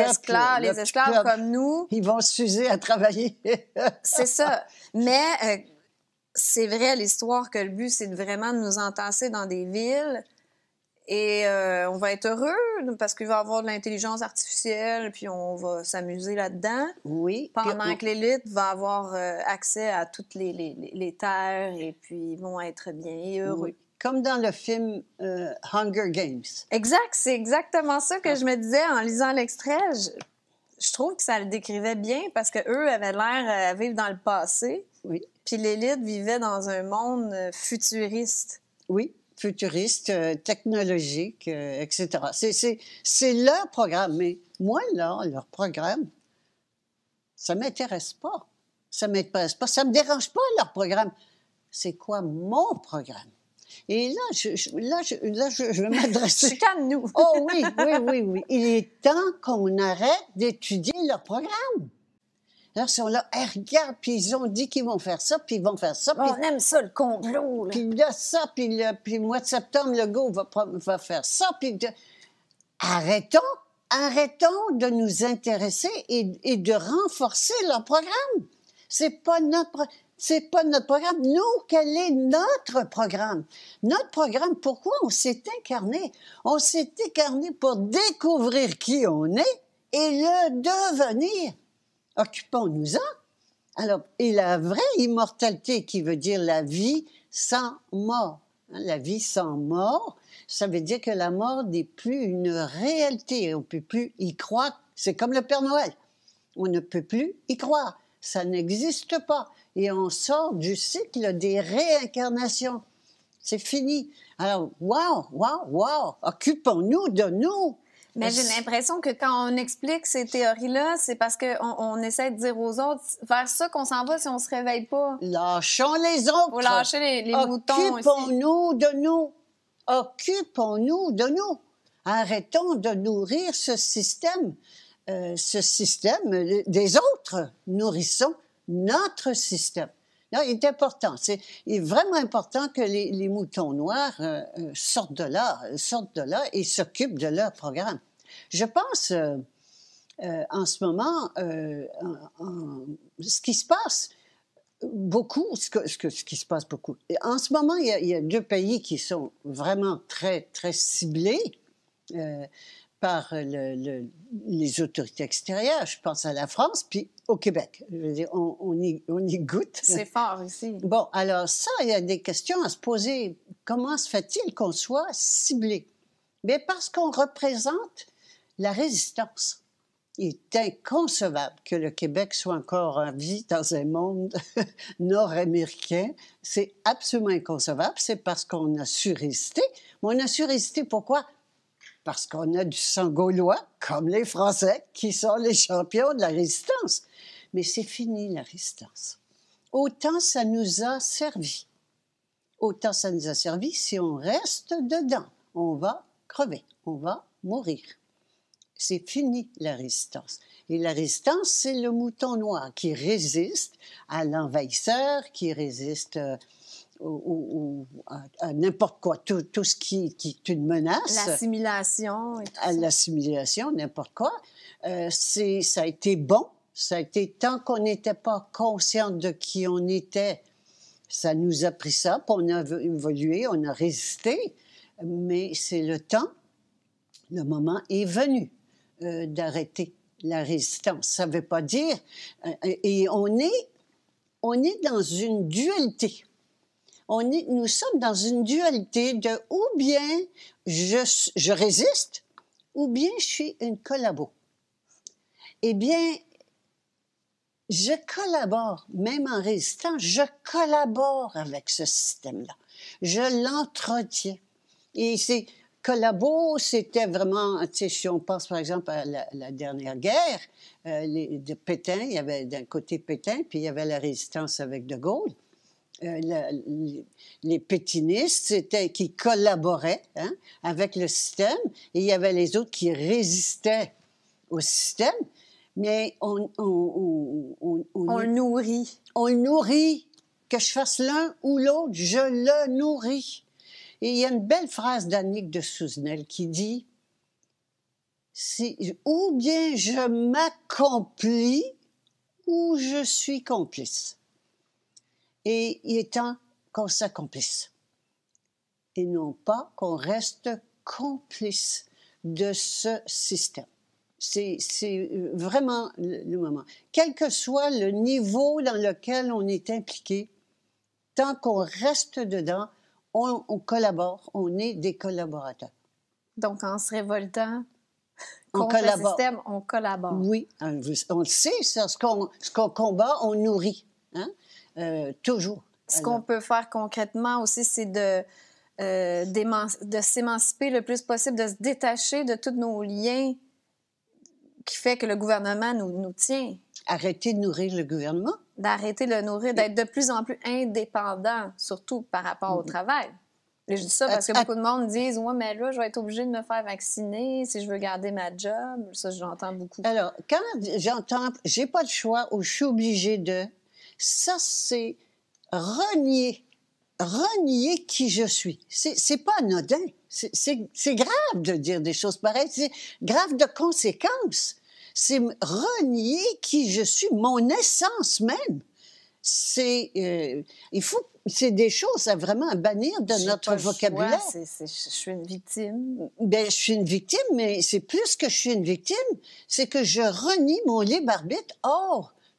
esclaves, les esclaves comme nous. Ils vont s'user à travailler. c'est ça. Mais euh, c'est vrai l'histoire que le but, c'est vraiment de nous entasser dans des villes. Et euh, on va être heureux parce qu'il va y avoir de l'intelligence artificielle, puis on va s'amuser là-dedans. Oui. Pendant que l'élite va avoir euh, accès à toutes les, terres et puis ils vont être bien heureux. Comme dans le film euh, Hunger Games. Exact, c'est exactement ça que ah. je me disais en lisant l'extrait je trouve que ça le décrivait bien parce que eux avaient l'air à euh, vivre dans le passé. Oui. Puis l'élite vivait dans un monde euh, futuriste. Oui, futuriste, euh, technologique, etc. C'est leur programme. Mais moi, là, leur programme, ça m'intéresse pas. Ça ne m'intéresse pas. Ça ne me dérange pas, leur programme. C'est quoi mon programme? Et là, je, là, je, là, je, m'adresse. nous oh oui, oui, oui, oui. Il est temps qu'on arrête d'étudier leur programme. Alors, ils sont là, eh, regarde, puis ils ont dit qu'ils vont faire ça, puis ils vont faire ça. On aime ça, le complot. Puis ça, puis le mois de septembre, le GO va, va faire ça, Arrêtons, arrêtons de nous intéresser et, et de renforcer leur programme. C'est pas notre... C'est pas notre programme. Nous, quel est notre programme? Notre programme, pourquoi on s'est incarné? On s'est incarné pour découvrir qui on est et le devenir. Occupons-nous-en. Alors, et la vraie immortalité qui veut dire la vie sans mort. Hein, la vie sans mort, ça veut dire que la mort n'est plus une réalité. On ne peut plus y croire. C'est comme le Père Noël. On ne peut plus y croire. Ça n'existe pas et on sort du cycle des réincarnations. C'est fini. Alors, waouh, waouh, waouh, occupons-nous de nous. Mais j'ai l'impression que quand on explique ces théories-là, c'est parce qu'on on essaie de dire aux autres vers ça qu'on s'en va si on se réveille pas. Lâchons les autres. lâcher les, les moutons. Occupons-nous de nous. Occupons-nous de nous. Arrêtons de nourrir ce système, euh, ce système des autres. Nourrissons notre système. là il est important. C'est vraiment important que les, moutons noirs euh, euh, sortent de là, euh, sortent de là et s'occupent de leur programme. Je pense en ce moment, ce qui se passe beaucoup, ce, ce, ce qui se passe beaucoup. en ce moment, il il y, a, deux pays qui sont vraiment très, très ciblés par les autorités extérieures, je pense à la France, puis au Québec. on, y, goûte. C'est fort ici. Bon, alors ça, il y a des questions à se poser. Comment se fait-il qu'on soit ciblé? Mais parce qu'on représente la résistance. Il est inconcevable que le Québec soit encore en vie dans un monde nord-américain. C'est absolument inconcevable. C'est parce qu'on a su résister. Mais on a su résister pourquoi? parce qu'on a du sang gaulois, comme les Français, qui sont les champions de la résistance. Mais c'est fini la résistance. Autant ça nous a servi. Autant ça nous a servi si on reste dedans. On va crever, on va mourir. C'est fini la résistance. Et la résistance, c'est le mouton noir qui résiste à l'envahisseur, qui résiste euh, ou, à, n'importe quoi, tout, tout, ce qui, qui est une menace. L'assimilation. tout à L'assimilation, n'importe quoi. Euh, ça a été bon. Ça a été tant qu'on n'était pas conscient de qui on était, ça nous a pris ça, puis on a évolué, on a résisté. Mais c'est le temps, le moment est venu euh, d'arrêter la résistance. Ça ne veut pas dire. Euh, et on est, on est dans une dualité nous sommes dans une dualité de ou bien je, je résiste, ou bien je suis une collabo. Eh bien, je collabore, même en résistant, je collabore avec ce système-là. Je l'entretiens. Et c'est collabo, c'était vraiment, si on pense par exemple à la, dernière guerre euh, les, de Pétain, il y avait d'un côté Pétain, puis il y avait la résistance avec De Gaulle. Euh, les, pétinistes, c'était qui collaboraient hein, avec le système, et il y avait les autres qui résistaient au système. Mais on, on, on, on nourrit. On nourrit. Que je fasse l'un ou l'autre, je le nourris. Et il y a une belle phrase d'Annick de Souzenel qui dit Ou bien je m'accomplis, ou je suis complice et il est temps qu'on s'accomplisse et non pas qu'on reste complice de ce système. C'est euh, vraiment le, moment. Quel que soit le niveau dans lequel on est impliqué, tant qu'on reste dedans, on, collabore, on est des collaborateurs. Donc, en se révoltant contre le système, on collabore. Oui, on, le sait, ce qu'on combat, on nourrit. Hein? Euh, toujours. Ce qu'on peut faire concrètement aussi, c'est euh, de, s'émanciper le plus possible, de se détacher de tous nos liens qui fait que le gouvernement nous, nous tient. Arrêter de nourrir le gouvernement. D'arrêter de le nourrir, d'être de plus en plus indépendant, surtout par rapport au travail. je dis ça parce que beaucoup de monde disent moi, mais là, je vais être obligée de me faire vacciner si je veux garder ma job. Ça, j'entends beaucoup. Alors, quand j'entends J'ai pas de choix ou je suis obligée de, ça c'est renier, renier qui je suis. C'est pas anodin. C'est grave de dire des choses pareilles. C'est grave de conséquences. C'est renier qui je suis, mon essence même. C'est euh, il faut c'est des choses à vraiment bannir de notre vocabulaire. je suis une victime. Ben, je suis une victime, mais c'est plus que je suis une victime, c'est que je renie mon libre arbitre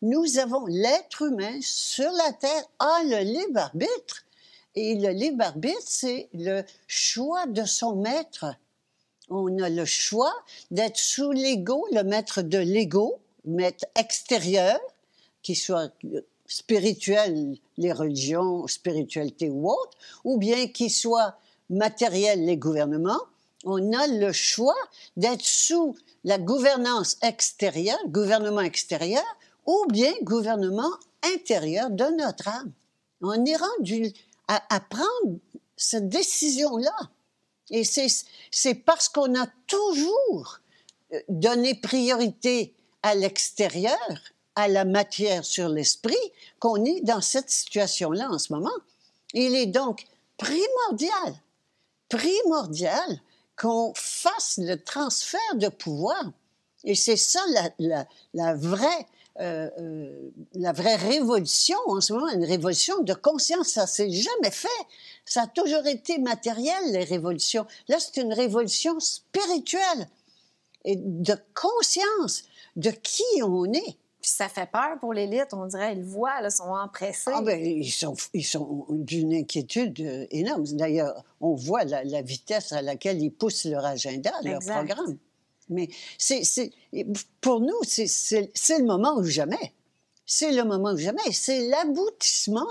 nous avons l'être humain sur la Terre a ah, le libre arbitre. Et le libre arbitre, c'est le choix de son maître. On a le choix d'être sous l'ego, le maître de l'ego, maître extérieur, qui soit spirituel, les religions, spiritualité ou autre, ou bien qui soit matériel, les gouvernements. On a le choix d'être sous la gouvernance extérieure, gouvernement extérieur, ou bien gouvernement intérieur de notre âme. On est rendu à, à prendre cette décision-là. Et c'est parce qu'on a toujours euh, donné priorité à l'extérieur, à la matière sur l'esprit, qu'on est dans cette situation-là en ce moment. Il est donc primordial, primordial qu'on fasse le transfert de pouvoir. Et c'est ça la, la vraie euh, euh, la vraie révolution en ce moment, une révolution de conscience. Ça s'est jamais fait. Ça a toujours été matériel, les révolutions. Là, c'est une révolution spirituelle et de conscience de qui on est. ça fait peur pour l'élite, on dirait, ils le voient, ils sont empressés. Ah, ben, ils sont, ils sont d'une inquiétude euh, énorme. D'ailleurs, on voit la, vitesse à laquelle ils poussent leur agenda, leur programme. Mais c'est, pour nous, c'est le moment ou jamais. C'est le moment ou jamais. C'est l'aboutissement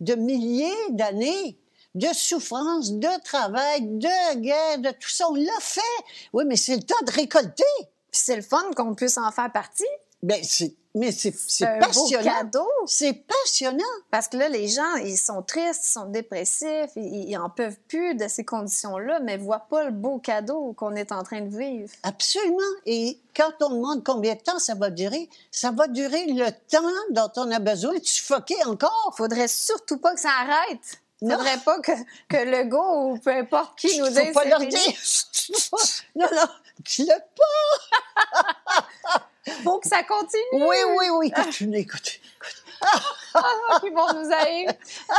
de milliers d'années de souffrance, de travail, de guerre, de tout ça. On l'a fait. Oui, mais c'est le temps de récolter. C'est le fun qu'on puisse en faire partie. Ben, c'est mais c'est passionnant. C'est passionnant. Parce que là, les gens, ils sont tristes, ils sont dépressifs, ils, n'en en peuvent plus de ces conditions-là, mais voient pas le beau cadeau qu'on est en train de vivre. Absolument. Et quand on demande combien de temps ça va durer, ça va durer le temps dont on a besoin de suffoquer encore. Faudrait surtout pas que ça arrête. Il faudrait pas que, que go ou peu importe qui nous dise. Faut pas leur dire. non, non, dis-le pas! Faut que ça continue. Oui, oui, oui. Continue, écoutez. Ils vont nous haïr.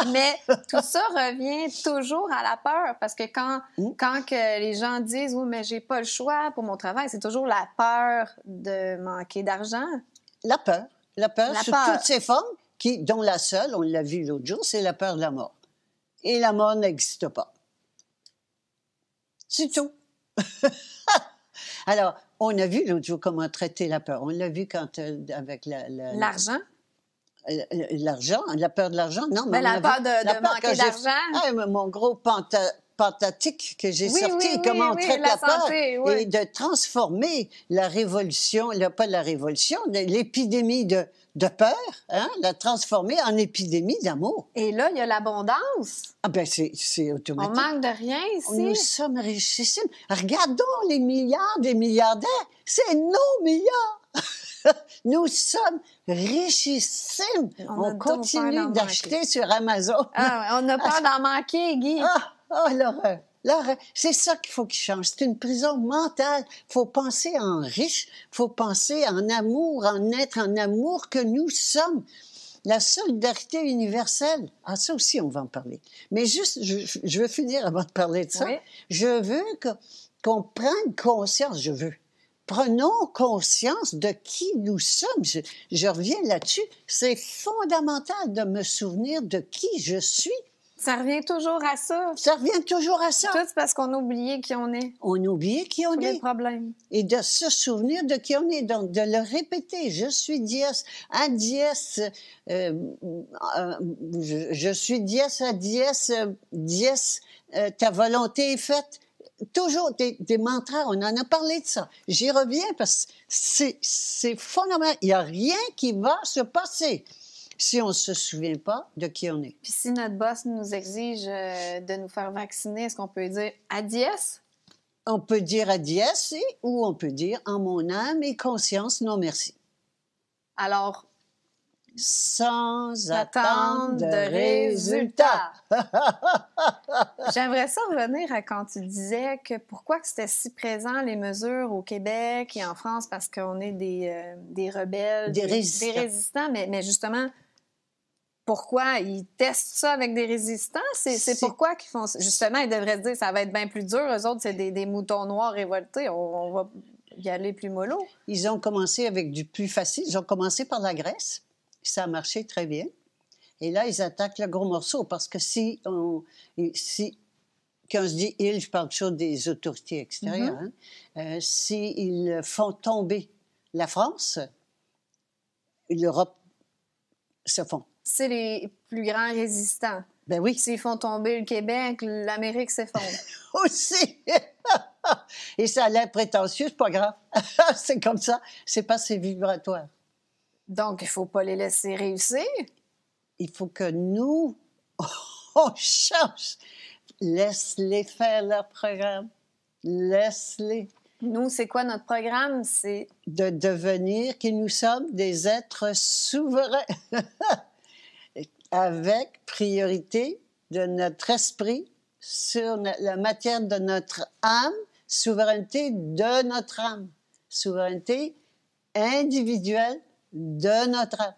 Mais tout ça revient toujours à la peur parce que quand, mmh. quand que les gens disent oui, mais j'ai pas le choix pour mon travail, c'est toujours la peur de manquer d'argent. La peur. La peur sous toutes ses formes, qui, dont la seule, on l'a vu l'autre jour, c'est la peur de la mort. Et la mort n'existe pas. C'est tout. Alors, on a vu l'autre jour comment traiter la peur. On l'a vu quand euh, avec l'argent. Euh, euh, l'argent, la peur de l'argent, non, mais, la, peur de, manquer d'argent. mon gros pantatique que j'ai sorti, comment on traite la, peur, et de transformer la révolution, pas la révolution, l'épidémie de de peur, hein, la transformer en épidémie d'amour. Et là, il y a l'abondance. Ah ben c'est automatique. On manque de rien ici. Nous sommes richissimes. Regardons les milliards des milliardaires. C'est nos milliards. Nous sommes richissimes. On, continue d'acheter sur Amazon. Ah, on n'a pas d'en manquer, Guy. Ah, oh l'horreur. Là, c'est ça qu'il faut qu'il change. C'est une prison mentale. faut penser en riche, faut penser en amour, en être en amour que nous sommes. La solidarité universelle, ah, ça aussi, on va en parler. Mais juste, je, veux finir avant de parler de ça. Je veux qu'on prenne conscience, je veux. Prenons conscience de qui nous sommes. je reviens là-dessus. C'est fondamental de me souvenir de qui je suis ça revient toujours à ça. Ça revient toujours à ça. Tout parce qu'on oubliait qui on est. On oubliait qui on est. Les problèmes. Et de se souvenir de qui on est. Donc, de le répéter. Je suis dièse à dièse. Euh, euh, je, suis dièse à dièse. Euh, ta volonté est faite. Toujours des mantras, on en a parlé de ça. J'y reviens parce que c'est fondamental. Il n'y a rien qui va se passer si on ne se souvient pas de qui on est. Puis si notre boss nous exige euh, de nous faire vacciner, est-ce qu'on peut dire adieu? On peut dire adiès ou on peut dire en mon âme et conscience, non merci. Alors, sans attendre de, résultats. J'aimerais ça revenir à quand tu disais que pourquoi c'était si présent les mesures au Québec et en France parce qu'on est des, euh, des rebelles, des, résistants, mais, justement, pourquoi ils testent ça avec des résistants? C'est pourquoi qu'ils font ça? Justement, ils devraient se dire ça va être bien plus dur. Eux autres, c'est des, moutons noirs révoltés. On, va y aller plus mollo. Ils ont commencé avec du plus facile. Ils ont commencé par la Grèce. Ça a marché très bien. Et là, ils attaquent le gros morceau parce que si on. Si, quand je dis ils, je parle toujours des autorités extérieures. Mhm. Hein. Euh, S'ils font tomber la France, l'Europe se fond c'est les plus grands résistants. Ben oui. S'ils font tomber le Québec, l'Amérique s'effondre. Aussi! Et ça a l'air prétentieux, c'est pas grave. c'est comme ça, c'est pas assez vibratoire. Donc, il faut pas les laisser réussir. Il faut que nous, on change. Laisse-les faire leur programme. Laisse-les. Nous, c'est quoi notre programme? C'est de devenir qui nous sommes des êtres souverains avec priorité de notre esprit sur la matière de notre âme, souveraineté de notre âme, souveraineté individuelle de notre âme.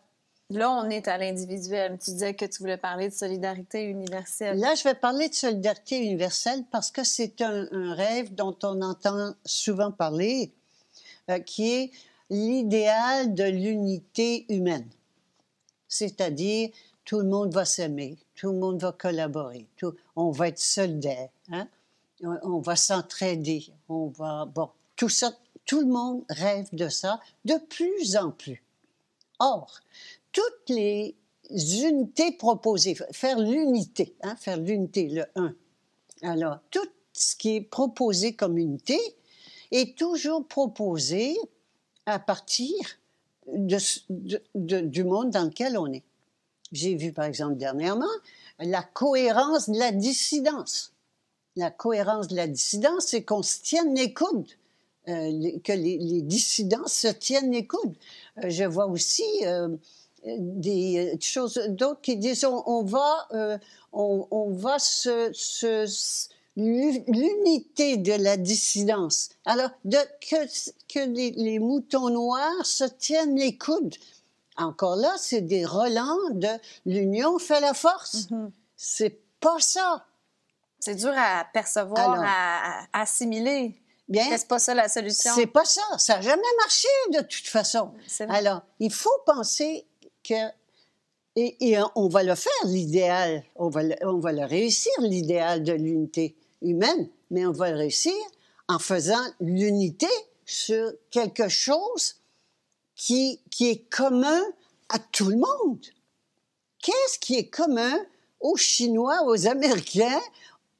Là, on est à l'individuel. Tu disais que tu voulais parler de solidarité universelle. Là, je vais parler de solidarité universelle parce que c'est un, rêve dont on entend souvent parler, euh, qui est l'idéal de l'unité humaine. C'est-à-dire tout le monde va s'aimer, tout le monde va collaborer, tout, on va être soldats, hein. on, va s'entraider, on va... Bon, tout ça, tout le monde rêve de ça de plus en plus. Or, toutes les unités proposées, faire l'unité, hein, faire l'unité, le 1. Alors, tout ce qui est proposé comme unité est toujours proposé à partir du monde dans lequel on est j'ai vu par exemple dernièrement, la cohérence de la dissidence. La cohérence de la dissidence, c'est qu'on se tienne les coudes. Euh, que les, dissidents se tiennent les coudes. Euh, je vois aussi euh, des choses d'autres qui disent on, va, on, va se, l'unité de la dissidence. Alors, de, que, que les, moutons noirs se tiennent les coudes. Encore là, c'est des relents de l'union fait la force. Mm-hmm. C'est pas ça. C'est dur à percevoir, à, assimiler. Bien. C'est pas ça la solution. C'est pas ça. Ça n'a jamais marché de toute façon. Alors, il faut penser que. Et, on va le faire, l'idéal. On va on va le réussir, l'idéal de l'unité humaine, mais on va le réussir en faisant l'unité sur quelque chose qui, est commun à tout le monde. Qu'est-ce qui est commun aux Chinois, aux Américains,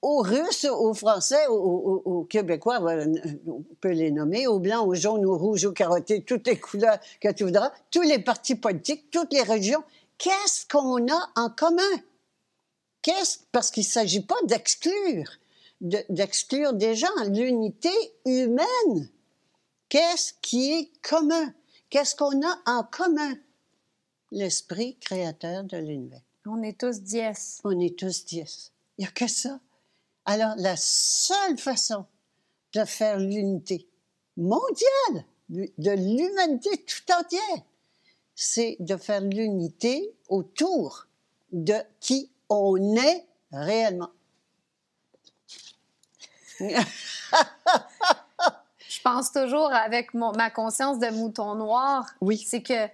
aux Russes, aux Français, aux, Québécois, euh, on peut les nommer, aux blancs, aux jaunes, aux rouges, aux carottés, toutes les couleurs que tu voudras, tous les partis politiques, toutes les régions. Qu'est-ce qu'on a en commun? Qu'est-ce, parce qu'il ne s'agit pas d'exclure, d'exclure des gens, l'unité humaine. Qu'est-ce qui est commun? Qu'est-ce qu'on a en commun? L'esprit créateur de l'univers. On est tous dièses. On est tous dièses. Il n'y a que ça. Alors, la seule façon de faire l'unité mondiale, de l'humanité tout entière, c'est de faire l'unité autour de qui on est réellement. pense toujours avec ma conscience de mouton noir. C'est que.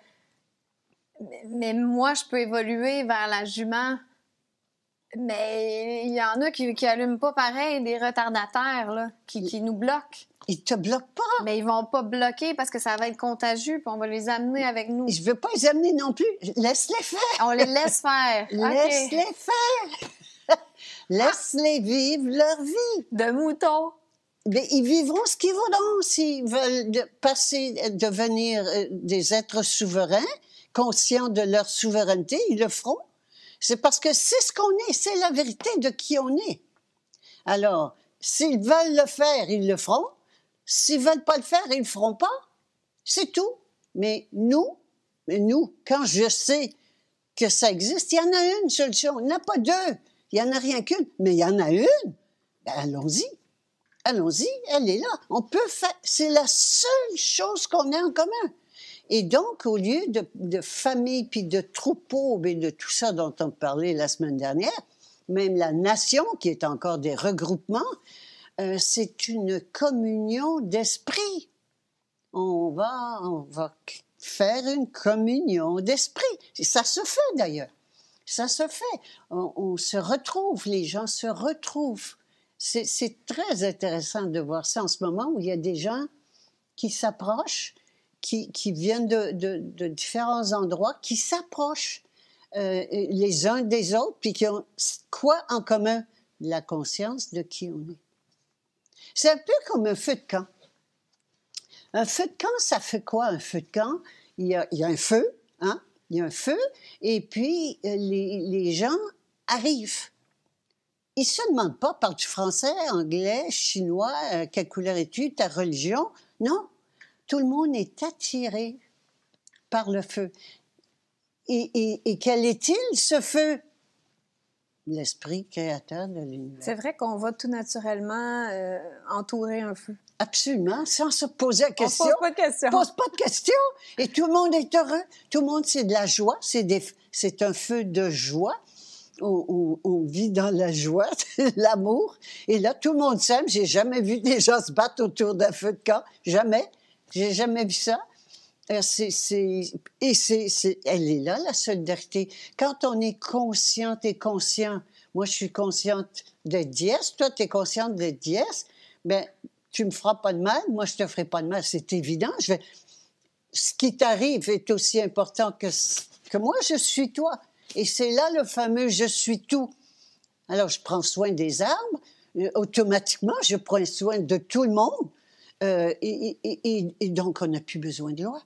Mais moi, je peux évoluer vers la jument. Mais il y en a qui, qui allument pas pareil, des retardataires, là, qui, nous bloquent. Ils te bloquent pas. Mais ils vont pas bloquer parce que ça va être contagieux, puis on va les amener avec nous. Je veux pas les amener non plus. Laisse-les faire. On les laisse faire. Laisse-les faire. Laisse-les vivre leur vie. De mouton mais ils vivront ce qu'ils voudront s'ils veulent passer, devenir euh, des êtres souverains, conscients de leur souveraineté, ils le feront. C'est parce que c'est ce qu'on est, c'est la vérité de qui on est. Alors, s'ils veulent le faire, ils le feront. S'ils veulent pas le faire, ils le feront pas. C'est tout. Mais nous, nous, quand je sais que ça existe, il y en a une solution. Il n'y en a pas deux. Il n'y en a rien qu'une, mais il y en a une. Ben, allons-y allons-y, elle est là. On peut faire, c'est la seule chose qu'on a en commun. Et donc, au lieu de, de famille puis de troupeaux, et de tout ça dont on parlait la semaine dernière, même la nation, qui est encore des regroupements, euh, c'est une communion d'esprit. On va, on va faire une communion d'esprit. Ça se fait d'ailleurs. Ça se fait. on se retrouve, les gens se retrouvent c'est très intéressant de voir ça en ce moment où il y a des gens qui s'approchent, qui, viennent de, différents endroits, qui s'approchent euh, les uns des autres, puis qui ont quoi en commun La conscience de qui on est. C'est un peu comme un feu de camp. Un feu de camp, ça fait quoi un feu de camp il y, a, un feu, hein Il y a un feu, et puis euh, les gens arrivent. Ils se demandent pas, parles-tu français, anglais, chinois, euh, quelle couleur es-tu, ta religion? Non. Tout le monde est attiré par le feu. Et, quel est-il, ce feu? L'esprit créateur de l'univers. C'est vrai qu'on va tout naturellement euh, entourer un feu. Absolument, sans se poser la question. On pose pas de question. Pose pas de question. Et tout le monde est heureux. Tout le monde, c'est de la joie. C'est un feu de joie on, on, vit dans la joie, l'amour. Et là, tout le monde s'aime. J'ai jamais vu des gens se battre autour d'un feu de camp. Jamais. J'ai jamais vu ça. Euh, et c'est, elle est là, la solidarité. Quand on est consciente et conscient, moi, je suis consciente de dièse, toi, tu es consciente de dièse, mais ben, tu me feras pas de mal, moi, je te ferai pas de mal, c'est évident. Je Ce qui t'arrive est aussi important que, que moi, je suis toi. Et c'est là le fameux je suis tout. Alors je prends soin des arbres, euh, automatiquement je prends soin de tout le monde. Euh, et, donc on n'a plus besoin de loi.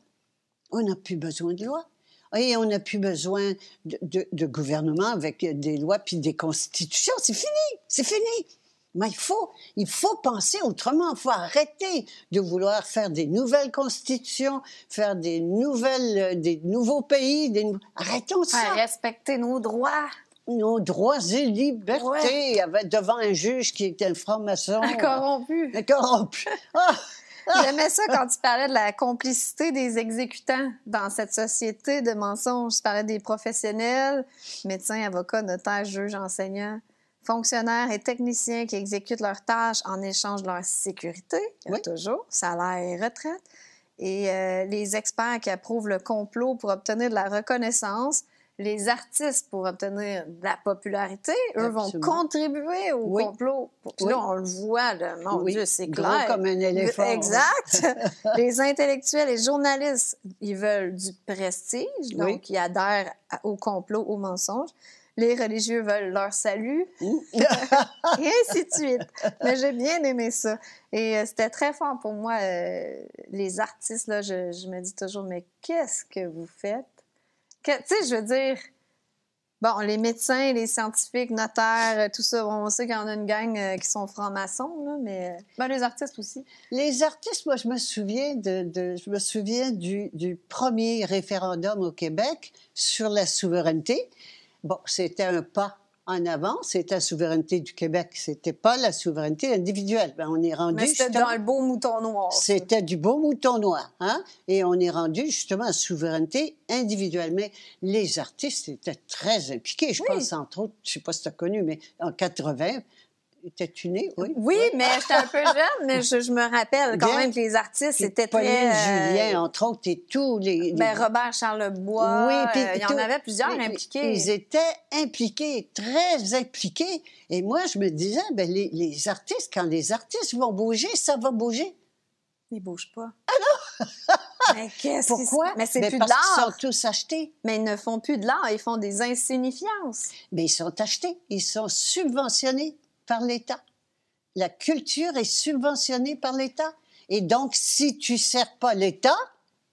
On n'a plus besoin de loi. Et on n'a plus besoin de, de gouvernement avec des lois puis des constitutions. C'est fini, c'est fini. Mais il faut, il faut penser autrement. Il faut arrêter de vouloir faire des nouvelles constitutions, faire des nouvelles, euh, des nouveaux pays. Des... Arrêtons ça. respecter nos droits nos droits et libertés devant un juge qui était le franc-maçon. Corrompu. Corrompu. Ah! ah! J'aimais ça quand tu parlais de la complicité des exécutants dans cette société de mensonges. Tu parlais des professionnels, médecins, avocats, notaires, juges, enseignants fonctionnaires et techniciens qui exécutent leurs tâches en échange de leur sécurité, toujours, salaire et retraite, et euh, les experts qui approuvent le complot pour obtenir de la reconnaissance, les artistes pour obtenir de la popularité, eux vont contribuer au complot. Puis on le voit, le mon Dieu, c'est grand comme un éléphant. Exact. les intellectuels, et journalistes, ils veulent du prestige, donc ils adhèrent au complot, au mensonge les religieux veulent leur salut, et ainsi de suite. Mais j'ai bien aimé ça. Et euh, c'était très fort pour moi. Euh, les artistes, là, je, me dis toujours, mais qu'est-ce que vous faites? Tu sais, je veux dire, bon, les médecins, les scientifiques, notaires, euh, tout ça, bon, on sait qu'il y en a une gang qui sont francs-maçons, mais ben, les artistes aussi. Les artistes, moi, je me souviens, de, je me souviens du premier référendum au Québec sur la souveraineté bon, c'était un pas en avant, c'était la souveraineté du Québec, c'était pas la souveraineté individuelle. Ben, on est rendu Mais c'était dans le beau mouton noir. C'était du beau mouton noir, hein? Et on est rendu justement à souveraineté individuelle. Mais les artistes étaient très impliqués. Je pense entre autres, je sais pas si tu as connu, mais en 80, étais tu née? Oui, oui mais j'étais un peu jeune, mais je, me rappelle quand même que les artistes étaient Pauline euh, Julien, entre autres, et tous les... Ben, Robert Charlebois, oui, euh, il y en avait plusieurs impliqués. Ils étaient impliqués, très impliqués. Et moi, je me disais, ben, les, les artistes, quand les artistes vont bouger, ça va bouger. Ils bougent pas. Ah non! Mais qu'est-ce Pourquoi? Mais c'est ben, plus de l'art. Ils sont tous achetés. Mais ils ne font plus de l'art, ils font des insignifiances. Mais ben, ils sont achetés, ils sont subventionnés par l'État. La culture est subventionnée par l'État. Et donc, si tu ne sers pas l'État,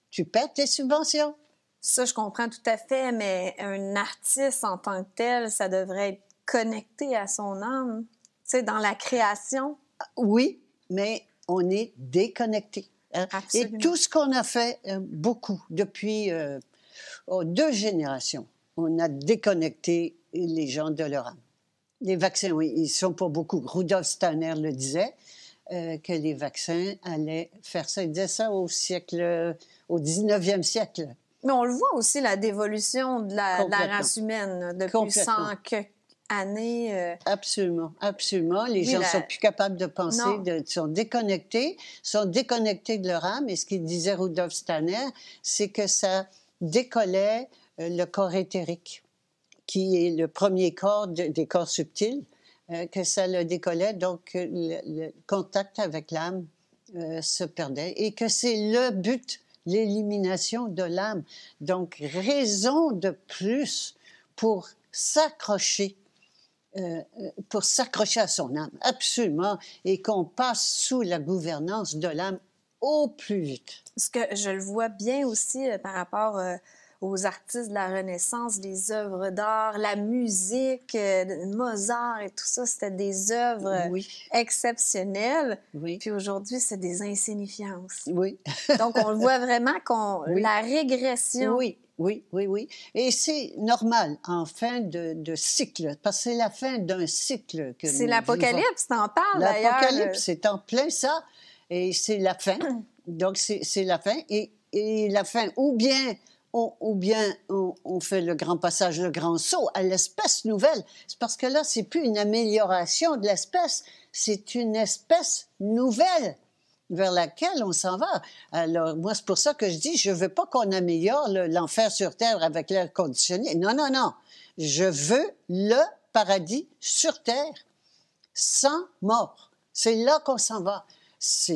tu perds tes subventions. Ça, je comprends tout à fait, mais un artiste en tant que tel, ça devrait être connecté à son âme, tu sais, dans la création. Oui, mais on est déconnecté. Hein. Et tout ce qu'on a fait, euh, beaucoup, depuis euh, oh, deux générations, on a déconnecté les gens de leur âme. Les vaccins, oui, ils sont pour beaucoup. Rudolf Steiner le disait, euh, que les vaccins allaient faire ça. Il disait ça au siècle, au 19e siècle. Mais on le voit aussi, la dévolution de la, race humaine depuis 100 années. Euh. Absolument, absolument. Les gens ne sont plus capables de penser, sont déconnectés, sont déconnectés de leur âme. Et ce qu'il disait Rudolf Steiner, c'est que ça décollait euh, le corps éthérique qui est le premier corps des corps subtils, euh, que ça le décollait, donc euh, le, contact avec l'âme euh, se perdait et que c'est le but, l'élimination de l'âme. Donc, raison de plus pour s'accrocher pour s'accrocher à son âme, absolument, et qu'on passe sous la gouvernance de l'âme au plus vite. Ce que je le vois bien aussi par rapport aux artistes de la Renaissance, les œuvres d'art, la musique, euh, Mozart et tout ça, c'était des œuvres exceptionnelles. Puis aujourd'hui, c'est des insignifiants Oui. Donc, on voit vraiment qu'on la régression. Oui. Oui, oui, oui. Et c'est normal en fin de, cycle, parce que c'est la fin d'un cycle que C'est l'Apocalypse, t'en parles d'ailleurs. L'Apocalypse, c'est en plein ça, et c'est la fin. Donc, c'est la fin, et, et la fin. Ou bien ou bien on, fait le grand passage, le grand saut à l'espèce nouvelle. C'est parce que là, c'est plus une amélioration de l'espèce, c'est une espèce nouvelle vers laquelle on s'en va. Alors, moi, c'est pour ça que je dis, je veux pas qu'on améliore l'enfer sur Terre avec l'air conditionné. Non, non, non. Je veux le paradis sur Terre, sans mort. C'est là qu'on s'en va.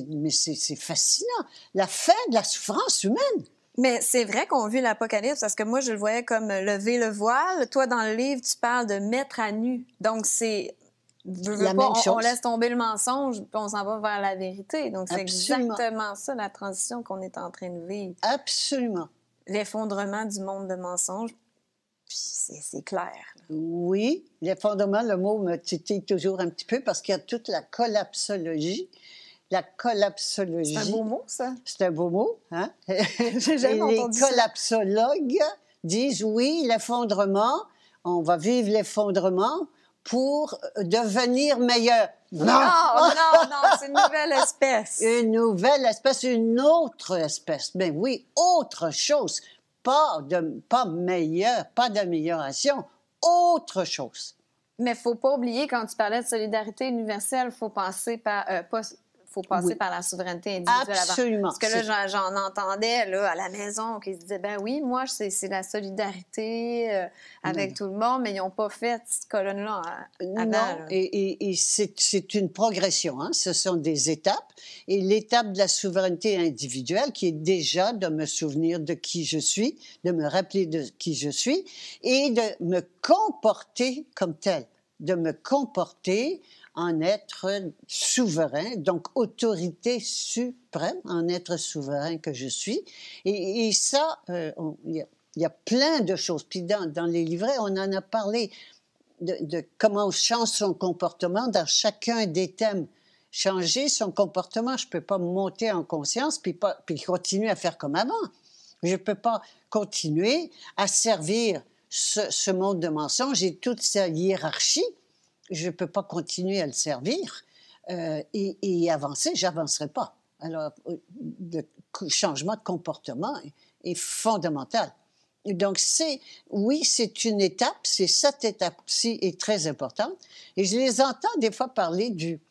mais c'est fascinant. La fin de la souffrance humaine. Mais c'est vrai qu'on vit l'apocalypse parce que moi, je le voyais comme lever le voile. Toi, dans le livre, tu parles de mettre à nu. Donc, c'est. La on, laisse tomber le mensonge, puis on s'en va vers la vérité. Donc, c'est exactement ça, la transition qu'on est en train de vivre. Absolument. L'effondrement du monde de mensonges, puis c'est clair. Oui, l'effondrement, le mot me titille toujours un petit peu parce qu'il y a toute la collapsologie la collapsologie. C'est un beau mot, ça? C'est un beau mot, hein? J'ai jamais entendu Les collapsologues disent oui, l'effondrement, on va vivre l'effondrement pour euh, devenir meilleur. Non, non, non, non c'est une nouvelle espèce. Une nouvelle espèce, une autre espèce. Mais oui, autre chose. Pas, de, pas meilleur, pas d'amélioration, autre chose. Mais faut pas oublier, quand tu parlais de solidarité universelle, faut penser par, euh, faut passer par la souveraineté individuelle. Absolument. Parce que là, j'en entendais là, à la maison qui se disaient, ben oui, moi, c'est la solidarité euh, avec mm. tout le monde, mais ils n'ont pas fait cette colonne-là euh, Non, et, c'est une progression. Hein? Ce sont des étapes. Et l'étape de la souveraineté individuelle, qui est déjà de me souvenir de qui je suis, de me rappeler de qui je suis, et de me comporter comme tel, de me comporter en être souverain, donc autorité suprême, en être souverain que je suis. Et, ça, euh, il y a plein de choses. Puis dans, les livrets, on en a parlé de, comment on change son comportement dans chacun des thèmes. Changer son comportement, je ne peux pas monter en conscience puis, puis continuer à faire comme avant. Je ne peux pas continuer à servir ce, ce monde de mensonges et toute sa hiérarchie je ne peux pas continuer à le servir euh, et, et, avancer, n'avancerai pas. Alors, euh, le changement de comportement est, fondamental. Donc, c'est, oui, c'est une étape, c'est cette étape-ci est très importante. Et je les entends des fois parler du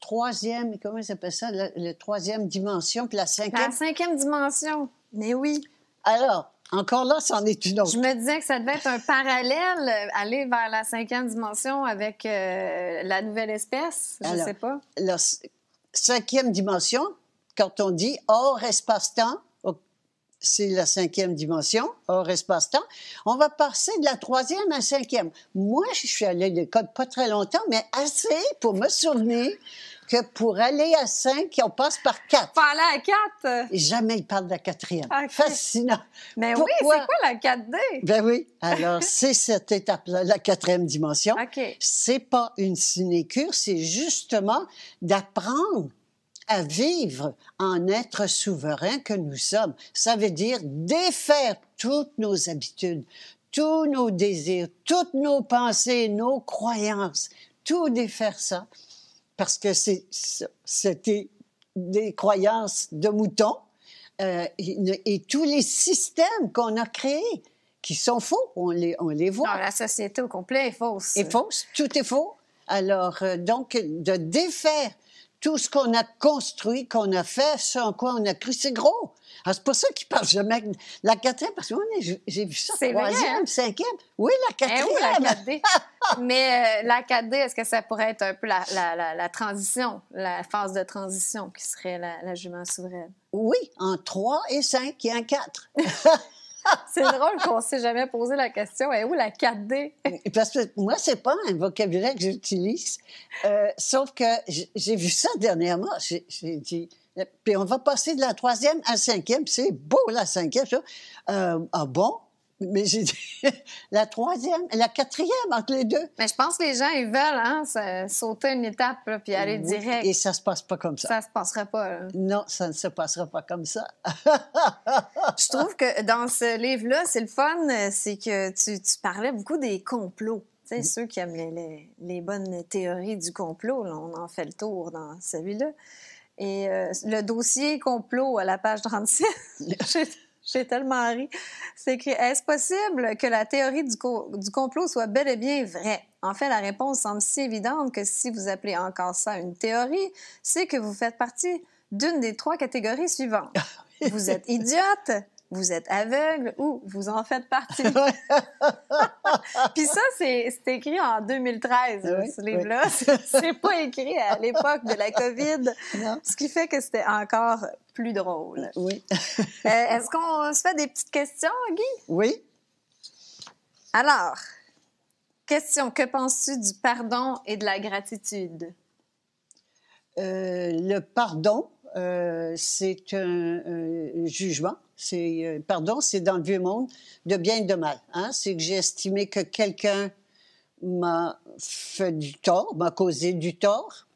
troisième, comment ils appellent ça, la troisième dimension, puis la cinquième. La cinquième dimension, mais oui. Alors, encore là, c'en est une autre. Je me disais que ça devait être un parallèle, euh, aller vers la cinquième dimension avec euh, la nouvelle espèce. Je ne sais pas. La cinquième dimension, quand on dit hors espace-temps, c'est la cinquième dimension, hors espace-temps. On va passer de la troisième à la cinquième. Moi, je suis allée à l'école pas très longtemps, mais assez pour me souvenir que pour aller à 5, on passe par 4. Pour aller à 4 Et jamais ils parlent de la quatrième. Ah, Fascinant. Mais oui, c'est quoi la 4D? Ben oui. Alors, c'est cette étape-là, la quatrième dimension. C'est pas une sinécure, c'est justement d'apprendre à vivre en être souverain que nous sommes. Ça veut dire défaire toutes nos habitudes, tous nos désirs, toutes nos pensées, nos croyances, tout défaire ça parce que c'était des croyances de moutons euh, et, tous les systèmes qu'on a créés qui sont faux, on les, on les voit. Non, la société au complet est fausse. Est fausse, tout est faux. Alors, euh, donc, de défaire tout ce qu'on a construit, qu'on a fait, ce en quoi on a cru, c'est gros. Ah, c'est pas ça qu'ils parlent jamais. la La quatrième, parce que j'ai vu ça. Troisième, hein? cinquième. Oui, la eh quatrième. 4D. Mais euh, la 4D, est-ce que ça pourrait être un peu la, transition, la phase de transition qui serait la, jument souveraine? Oui, en 3 et 5 et en 4. c'est drôle qu'on ne s'est jamais posé la question. Et eh, où la 4D? Parce que moi, c'est pas un vocabulaire que j'utilise. Euh, sauf que j'ai vu ça dernièrement. J'ai dit euh, puis on va passer de la troisième à la cinquième. C'est beau, la cinquième. Euh, ah bon? Mais la troisième, la quatrième entre les deux. Mais je pense que les gens, ils veulent hein, sauter une étape puis aller direct. Et ça se passe pas comme ça. Ça se passera pas. Non, ça ne se passera pas comme ça. je trouve que dans ce livre-là, c'est le fun, c'est que tu, parlais beaucoup des complots. Tu sais, ceux qui aiment les, bonnes théories du complot, on en fait le tour dans celui-là. Et euh, le dossier complot à la page 36, j'ai tellement ri, c'est écrit Est-ce possible que la théorie du, du, complot soit bel et bien vraie En fait, la réponse semble si évidente que si vous appelez encore ça une théorie, c'est que vous faites partie d'une des trois catégories suivantes. Ah vous êtes idiote, vous êtes aveugle ou vous en faites partie. Puis ça, c'est écrit en 2013, ah ce livre-là. c'est pas écrit à l'époque de la COVID, ce qui fait que c'était encore plus drôle. Oui. Euh, est-ce qu'on se fait des petites questions, Guy? Oui. Alors, question, que penses-tu du pardon et de la gratitude? Euh, le pardon, euh, c'est un jugement c'est, euh, pardon, c'est dans le vieux monde, de bien et de mal. Hein. C'est que j'ai estimé que quelqu'un m'a fait du tort, m'a causé du tort,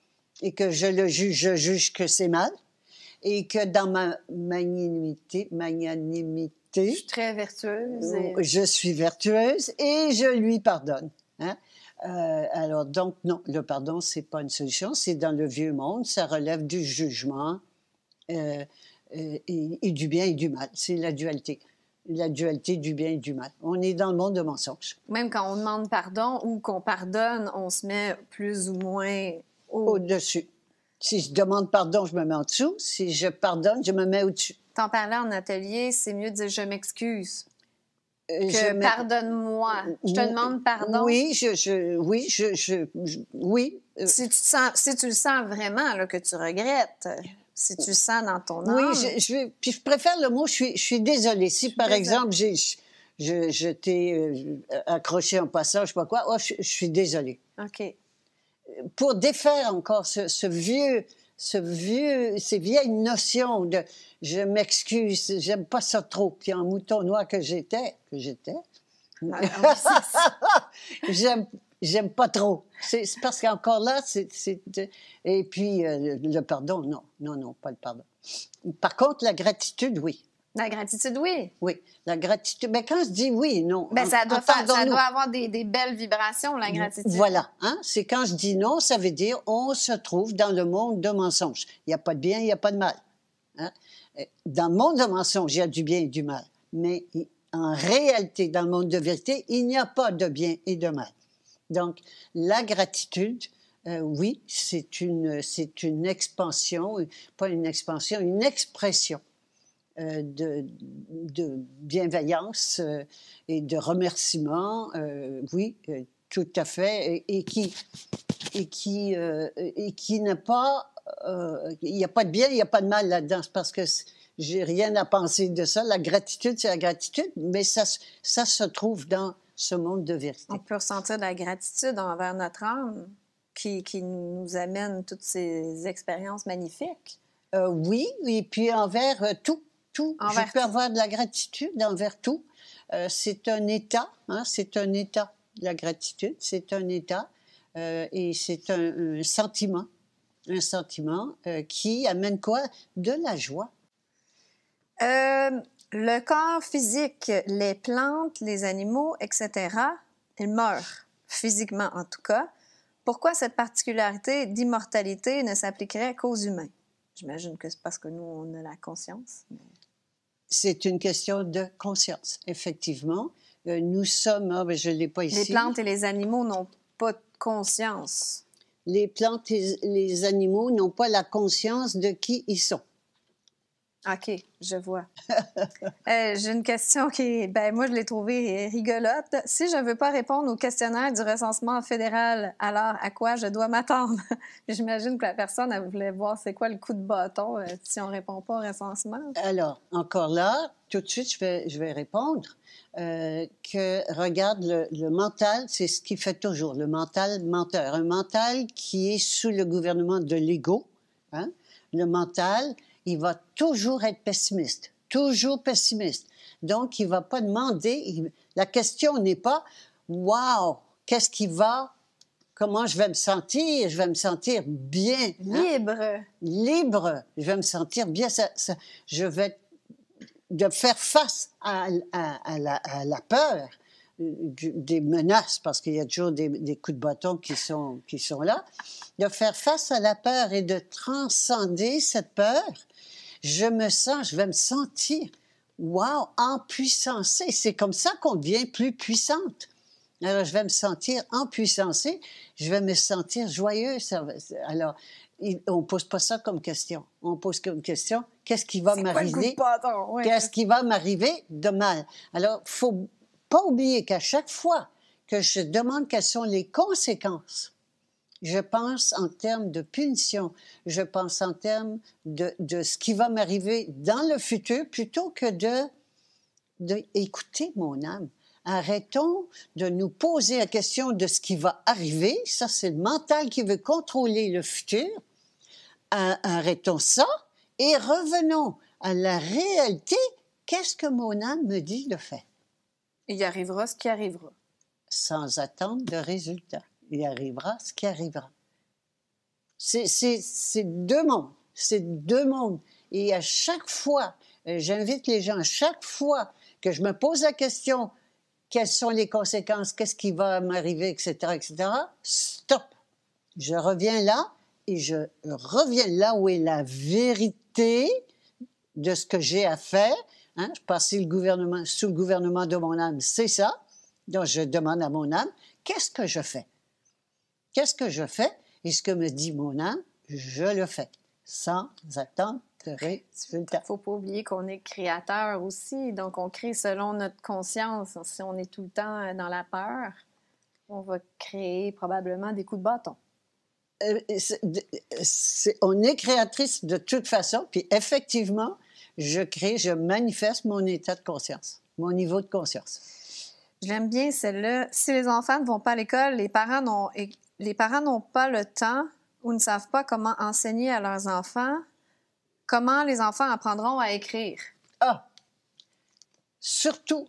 et que je le juge, je juge que c'est mal, et que dans ma magnanimité, magnanimité, je suis très vertueuse. Et... Euh, je suis vertueuse et je lui pardonne. Hein. Euh, alors donc non, le pardon c'est pas une solution, c'est dans le vieux monde, ça relève du jugement. Euh, et, du bien et du mal. C'est la dualité. La dualité du bien et du mal. On est dans le monde de mensonges. Même quand on demande pardon ou qu'on pardonne, on se met plus ou moins au-dessus. si je demande pardon, je me mets en dessous. Si je pardonne, je me mets au-dessus. T'en parlais en atelier, c'est mieux de dire je m'excuse. Euh, je que pardonne-moi. Je te demande pardon. Oui, je, oui, je, oui. Si tu, sens, si tu le sens vraiment là, que tu regrettes si tu sens dans ton âme. Oui, je, puis je préfère le mot je suis, je désolée. Si, par exemple, j'ai, je, t'ai euh, accroché un passage, je sais pas quoi, oh, je, suis désolée. OK. Pour défaire encore ce, vieux, ce vieux, ces vieilles notions de je m'excuse, j'aime pas ça trop, puis en mouton noir que j'étais, que j'étais, ah, j'aime j'aime pas trop. C'est parce qu'encore là, c'est. Et puis, euh, le pardon, non. Non, non, pas le pardon. Par contre, la gratitude, oui. La gratitude, oui. Oui, la gratitude. Mais quand je dis oui, non. Ben, hein, ça, doit, avoir des, belles vibrations, la gratitude. Voilà. Hein? C'est quand je dis non, ça veut dire on se trouve dans le monde de mensonges. Il n'y a pas de bien, il n'y a pas de mal. Hein. Dans le monde de mensonges, il y a du bien et du mal. Mais en réalité, dans le monde de vérité, il n'y a pas de bien et de mal. Donc, la gratitude, euh, oui, c'est une, c'est une expansion, pas une expansion, une expression euh, de, bienveillance euh, et de remerciement, oui, tout à fait, et, qui, et qui, et qui n'a pas, il n'y a pas de bien, il n'y a pas de mal là-dedans, parce que j'ai rien à penser de ça. La gratitude, c'est la gratitude, mais ça, ça se trouve dans ce monde de vérité. On peut ressentir de la gratitude envers notre âme qui, nous amène toutes ces expériences magnifiques. Euh, oui, et puis envers euh, tout. tout. Je peux avoir de la gratitude envers tout. Euh, c'est un état, hein, c'est un état. La gratitude, c'est un état et c'est un, sentiment, un sentiment qui amène quoi De la joie le corps physique, les plantes, les animaux, etc., ils meurent, physiquement en tout cas. Pourquoi cette particularité d'immortalité ne s'appliquerait qu'aux humains? J'imagine que c'est parce que nous, on a la conscience. C'est une question de conscience, effectivement. Euh, nous sommes, ah, ben, je ne l'ai pas ici. Les plantes et les animaux n'ont pas de conscience. Les plantes et les animaux n'ont pas la conscience de qui ils sont. OK, je vois. Euh, j'ai une question qui, ben moi, je l'ai trouvée rigolote. Si je ne veux pas répondre au questionnaire du recensement fédéral, alors à quoi je dois m'attendre? J'imagine que la personne, elle voulait voir c'est quoi le coup de bâton euh, si on ne répond pas au recensement. Alors, encore là, tout de suite, je vais, je vais répondre euh, que, regarde, le, mental, c'est ce qu'il fait toujours, le mental menteur. Un mental qui est sous le gouvernement de l'ego, hein? le mental il va toujours être pessimiste, toujours pessimiste. Donc, il ne va pas demander, la question n'est pas, wow, qu'est-ce qui va, comment je vais me sentir, je vais me sentir bien. Hein? Libre. Libre, je vais me sentir bien, je vais de faire face à, la, peur euh, des menaces, parce qu'il y a toujours des, coups de bâton qui sont, qui sont là, de faire face à la peur et de transcender cette peur je me sens, je vais me sentir, wow, puissance. C'est comme ça qu'on devient plus puissante. Alors, je vais me sentir puissance, je vais me sentir joyeuse. Alors, on ne pose pas ça comme question. On pose comme question, qu'est-ce qui va m'arriver? Qu'est-ce qui va m'arriver de mal? Alors, faut pas oublier qu'à chaque fois que je demande quelles sont les conséquences je pense en termes de punition, je pense en termes de, ce qui va m'arriver dans le futur plutôt que de, mon âme. Arrêtons de nous poser la question de ce qui va arriver. Ça, c'est le mental qui veut contrôler le futur. Arrêtons ça et revenons à la réalité. Qu'est-ce que mon âme me dit de fait? Il arrivera ce qui arrivera. Sans attendre de résultat il arrivera ce qui arrivera. C'est deux mondes, c'est deux mondes. Et à chaque fois, euh, j'invite les gens, à chaque fois que je me pose la question, quelles sont les conséquences, qu'est-ce qui va m'arriver, etc., etc., stop. Je reviens là et je reviens là où est la vérité de ce que j'ai à faire. Hein. je passe le gouvernement, sous le gouvernement de mon âme, c'est ça. Donc je demande à mon âme, qu'est-ce que je fais Qu'est-ce que je fais? Et ce que me dit mon âme, je le fais, sans attendre il ne faut pas oublier qu'on est créateur aussi, donc on crée selon notre conscience. Si on est tout le temps euh, dans la peur, on va créer probablement des coups de bâton. Euh, on est créatrice de toute façon, puis effectivement, je crée, je manifeste mon état de conscience, mon niveau de conscience. J'aime bien celle-là. Si les enfants ne vont pas à l'école, les parents n'ont les parents n'ont pas le temps ou ne savent pas comment enseigner à leurs enfants, comment les enfants apprendront à écrire? Ah! Surtout,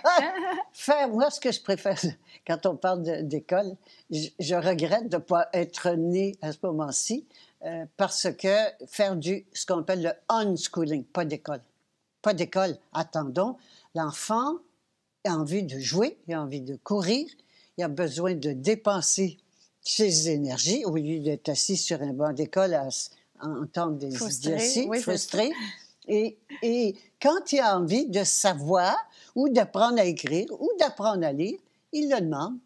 faire, moi, ce que je préfère quand on parle d'école, je, regrette de ne pas être née à ce moment-ci euh, parce que faire du, ce qu'on appelle le unschooling, pas d'école. Pas d'école, attendons. L'enfant a envie de jouer, il a envie de courir, il a besoin de dépenser ses énergies au lieu d'être assis sur un banc d'école à, entendre des frustré, frustrés Et, et, quand il a envie de savoir ou d'apprendre à écrire ou d'apprendre à lire, il le demande.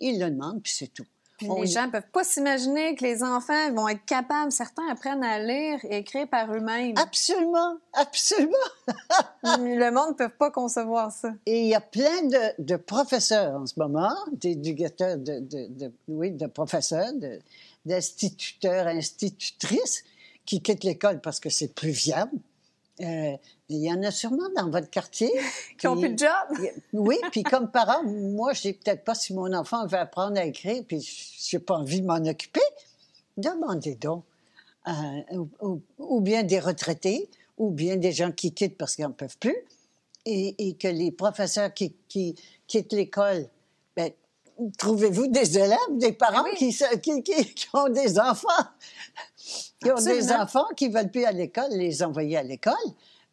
Il le demande, puis c'est tout. Oh les gens peuvent pas s'imaginer que les enfants vont être capables, certains apprennent à lire et écrire par eux-mêmes. Absolument, absolument. le monde ne peut pas concevoir ça. Et il y a plein de, professeurs en ce moment, d'éducateurs, de, de, oui, de professeurs, d'instituteurs, institutrices qui quittent l'école parce que c'est plus viable, euh, il y en a sûrement dans votre quartier. qui ont plus de job. oui, puis comme parent, moi, je ne sais peut-être pas si mon enfant veut apprendre à écrire, puis je n'ai pas envie de m'en occuper. Demandez donc. Euh, ou, bien des retraités, ou bien des gens qui quittent parce qu'ils n'en peuvent plus, et, que les professeurs qui quittent l'école trouvez-vous des élèves, des parents qui, qui, ont des enfants, qui ont des enfants qui veulent plus à l'école, les envoyer à l'école.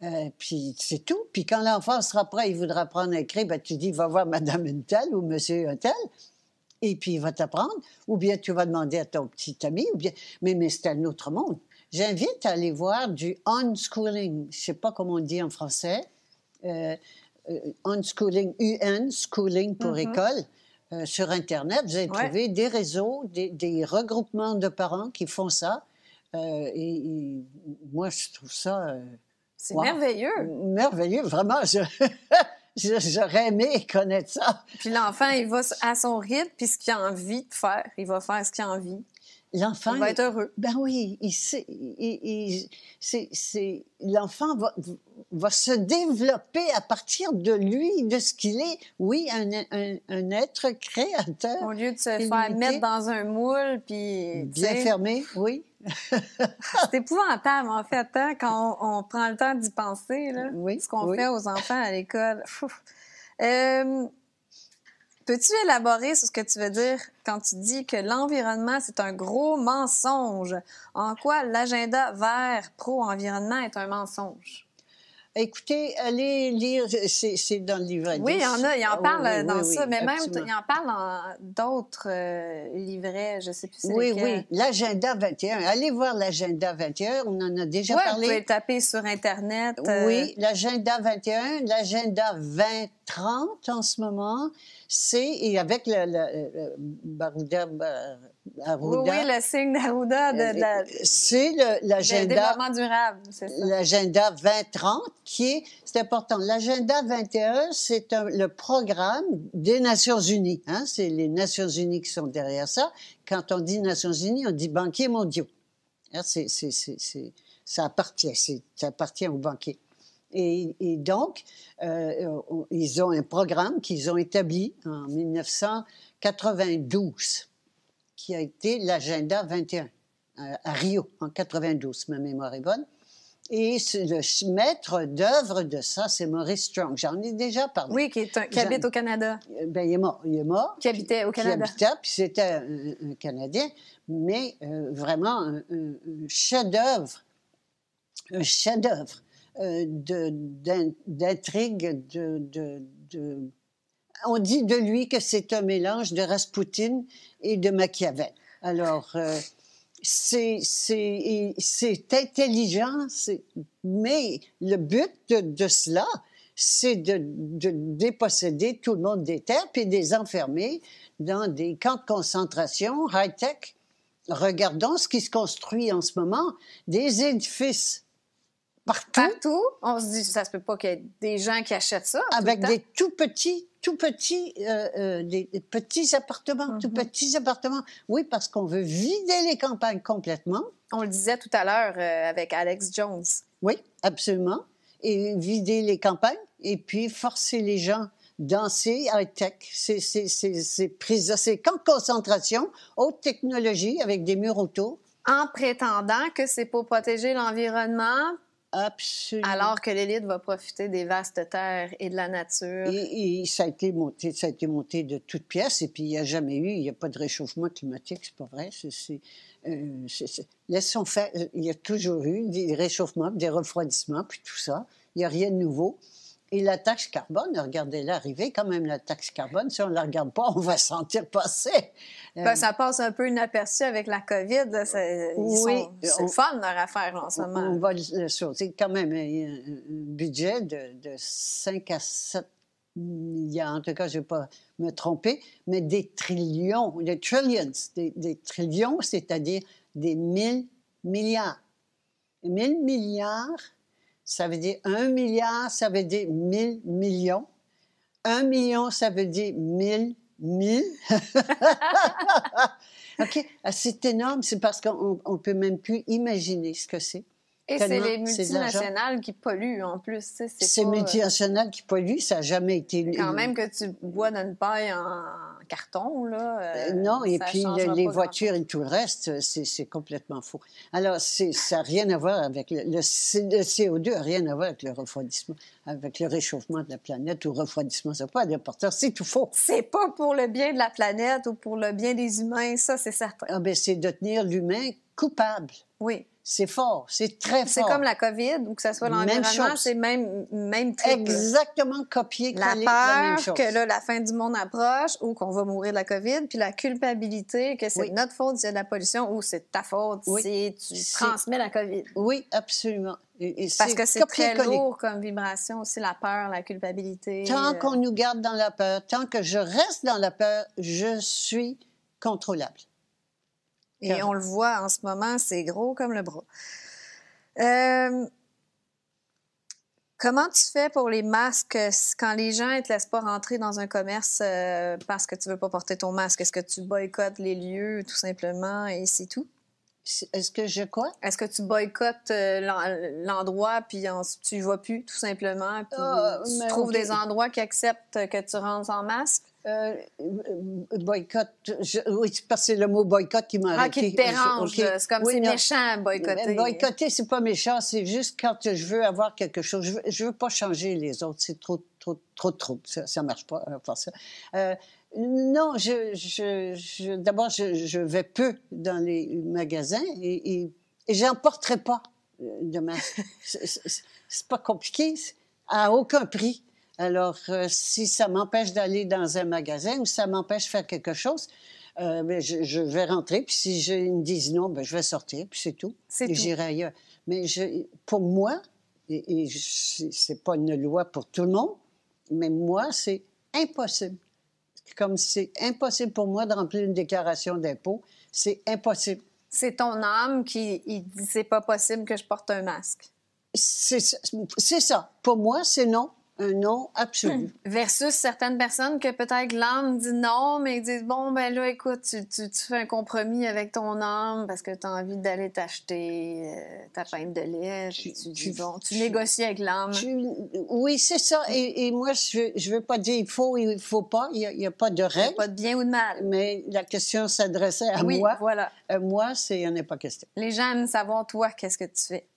Euh, puis c'est tout. Puis quand l'enfant sera prêt, il voudra prendre un cri ben, tu dis, va voir madame untel ou monsieur untel Et puis il va t'apprendre. Ou bien tu vas demander à ton petit ami. Ou bien... Mais, mais c'est un autre monde. J'invite à aller voir du unschooling. Je ne sais pas comment on dit en français. Euh, euh, unschooling, UN, schooling pour mm-hmm. école. Euh, sur Internet, vous trouvé des réseaux, des, regroupements de parents qui font ça. Euh, et, moi, je trouve ça. Euh, c'est merveilleux. Merveilleux, vraiment. J'aurais aimé connaître ça. Puis l'enfant, il va à son rythme, puis ce qu'il a envie de faire, il va faire ce qu'il a envie l'enfant. va être heureux. Ben oui, il l'enfant va, se développer à partir de lui, de ce qu'il est. Oui, un, être créateur. Au lieu de se faire mettre dans un moule, puis. Bien fermé, oui. c'est épouvantable, en fait, hein, quand on, prend le temps d'y penser, ce qu'on fait aux enfants à l'école. Peux-tu élaborer sur ce que tu veux dire quand tu dis que l'environnement, c'est un gros mensonge? En quoi l'agenda vert pro-environnement est un mensonge? Écoutez, allez lire, c'est dans le livret. Oui, il y en a, il en parle ah dans ça, mais même il en parle dans d'autres euh, livrets, je ne sais plus c'est Oui, oui, l'agenda 21. Allez voir l'agenda 21, on en a déjà parlé. Vous pouvez taper sur Internet. Oui, euh. l'agenda 21, l'agenda 20 30 en ce moment. C'est, et avec le, le, euh, euh, euh, oui, signe d'Aruda. c'est l'agenda. développement durable, c'est ça. L'agenda 2030 qui est, c'est important. L'agenda 21, c'est le programme des Nations Unies. Hein, c'est les Nations Unies qui sont derrière ça. Quand on dit Nations Unies, on dit banquiers mondiaux. Hein, ça appartient, ça appartient aux banquiers. Et, donc, euh, ils ont un programme qu'ils ont établi en 1992, qui a été l'agenda 21 à Rio en 92, ma mémoire est bonne. Et le maître d'œuvre de ça, c'est Maurice Strong. J'en ai déjà parlé. Oui, qui, est habite au Canada. Euh, ben, il est mort. Il Qui habitait au Canada. Qui habitait, puis c'était un, Canadien, mais euh, vraiment un chef-d'œuvre. Un chef-d'œuvre. Euh, d'intrigue, On dit de lui que c'est un mélange de Rasputin et de Machiavel. Alors, euh, c'est intelligent, mais le but de, cela, c'est de, de, déposséder tout le monde des terres et de les enfermer dans des camps de concentration high-tech. Regardons ce qui se construit en ce moment, des édifices Partout. On se dit, ça se peut pas qu'il y ait des gens qui achètent ça. Avec des tout petits, tout petits, euh, euh, des petits appartements, tout mhm. petits appartements. Oui, parce qu'on veut vider les campagnes complètement. On le disait tout à l'heure euh, avec Alex Jones. Oui, absolument. Et vider les campagnes et puis forcer les gens danser high-tech, C'est c'est concentration, haute technologie avec des murs autour. En prétendant que c'est pour protéger l'environnement, alors que l'élite va profiter des vastes terres et de la nature. Et, ça, a été monté, ça de toutes pièces, et puis il n'y a jamais eu, il n'y a pas de réchauffement climatique, c'est pas vrai. C'est, euh, Laissons faire, euh, il y a toujours eu des réchauffements, des refroidissements, puis tout ça. Il n'y a rien de nouveau. Et la taxe carbone, regardez-la arriver, quand même, la taxe carbone, si on ne la regarde pas, on va sentir passer. Euh, ben, ça passe un peu inaperçu avec la COVID. C'est oui, euh, fun, leur affaire, en ce moment. On va le sauter quand même. Hein. un budget de, 5 à 7 milliards, en tout cas, je ne vais pas me tromper, mais des trillions, des trillions, des, trillions, c'est-à-dire des 1000 milliards. 1000 milliards ça veut dire un milliard, ça veut dire mille millions. Un million, ça veut dire mille mille. OK? Ah, c'est énorme, c'est parce qu'on ne peut même plus imaginer ce que c'est. Et c'est les multinationales qui polluent en plus. C'est les euh, multinationales qui polluent, ça n'a jamais été. Quand même que tu bois dans une paille en carton. Là, euh, euh, non, et puis les voitures et tout le reste, c'est complètement faux. Alors, ça n'a rien à voir avec le, CO2 n'a rien à voir avec le refroidissement, avec le réchauffement de la planète ou refroidissement. C'est pas pas d'importance, c'est tout faux. C'est pas pour le bien de la planète ou pour le bien des humains, ça, c'est certain. Ah, ben, c'est de tenir l'humain coupable. Oui. C'est fort, c'est très fort. C'est comme la COVID ou que ce soit l'environnement, c'est même, même triple. Exactement copié. la peur même chose. que là, la fin du monde approche ou qu'on va mourir de la COVID, puis la culpabilité que c'est notre faute s'il y de la pollution ou c'est ta faute si tu transmets la COVID. Oui, absolument. Parce que c'est très lourd comme vibration aussi, la peur, la culpabilité. Tant euh. qu'on nous garde dans la peur, tant que je reste dans la peur, je suis contrôlable. Et on le voit en ce moment, c'est gros comme le bras. Euh, comment tu fais pour les masques quand les gens ne te laissent pas rentrer dans un commerce euh, parce que tu ne veux pas porter ton masque? Est-ce que tu boycottes les lieux tout simplement et c'est tout? Est-ce que je quoi? Est-ce que tu boycottes euh, l'endroit puis tu y vas plus tout simplement? Puis ah, tu trouves des endroits qui acceptent que tu rentres en masque? Euh, euh, boycott, oui, c'est parce que c'est le mot boycott qui m'a ah, qui te dérange, c'est comme c'est méchant, boycotter. Boycotter, c'est pas méchant, c'est juste quand je veux avoir quelque chose, je veux, veux pas changer les autres, c'est trop, trop, trop, trop, ça, ça marche pas, euh, non, je, d'abord, je, vais peu dans les magasins et, et, et j'en porterai pas demain. c'est pas compliqué, à aucun prix. Alors, euh, si ça m'empêche d'aller dans un magasin ou ça m'empêche de faire quelque chose, euh, ben, je, vais rentrer. Puis si je, ils me disent non, ben, je vais sortir, puis c'est tout. C'est J'irai ailleurs. Mais pour moi, et, ce c'est pas une loi pour tout le monde, mais moi, c'est impossible. Comme c'est impossible pour moi de remplir une déclaration d'impôt, c'est impossible. C'est ton âme qui dit c'est pas possible que je porte un masque. C'est ça. Pour moi, c'est non un non absolu. Versus certaines personnes que peut-être l'âme dit non, mais ils disent bon, ben là, écoute, tu, fais un compromis avec ton âme parce que tu as envie d'aller t'acheter euh, ta pinte de lait. Tu, négocies avec l'âme. Oui, c'est ça. Et, moi, je, je veux pas dire il faut ou il faut pas. Il n'y a, pas de règle. pas de bien ou de mal. Mais la question s'adressait à oui, moi. voilà. Euh, moi, c'est, il n'y en a pas question. Les gens aiment savoir, toi, qu'est-ce que tu fais.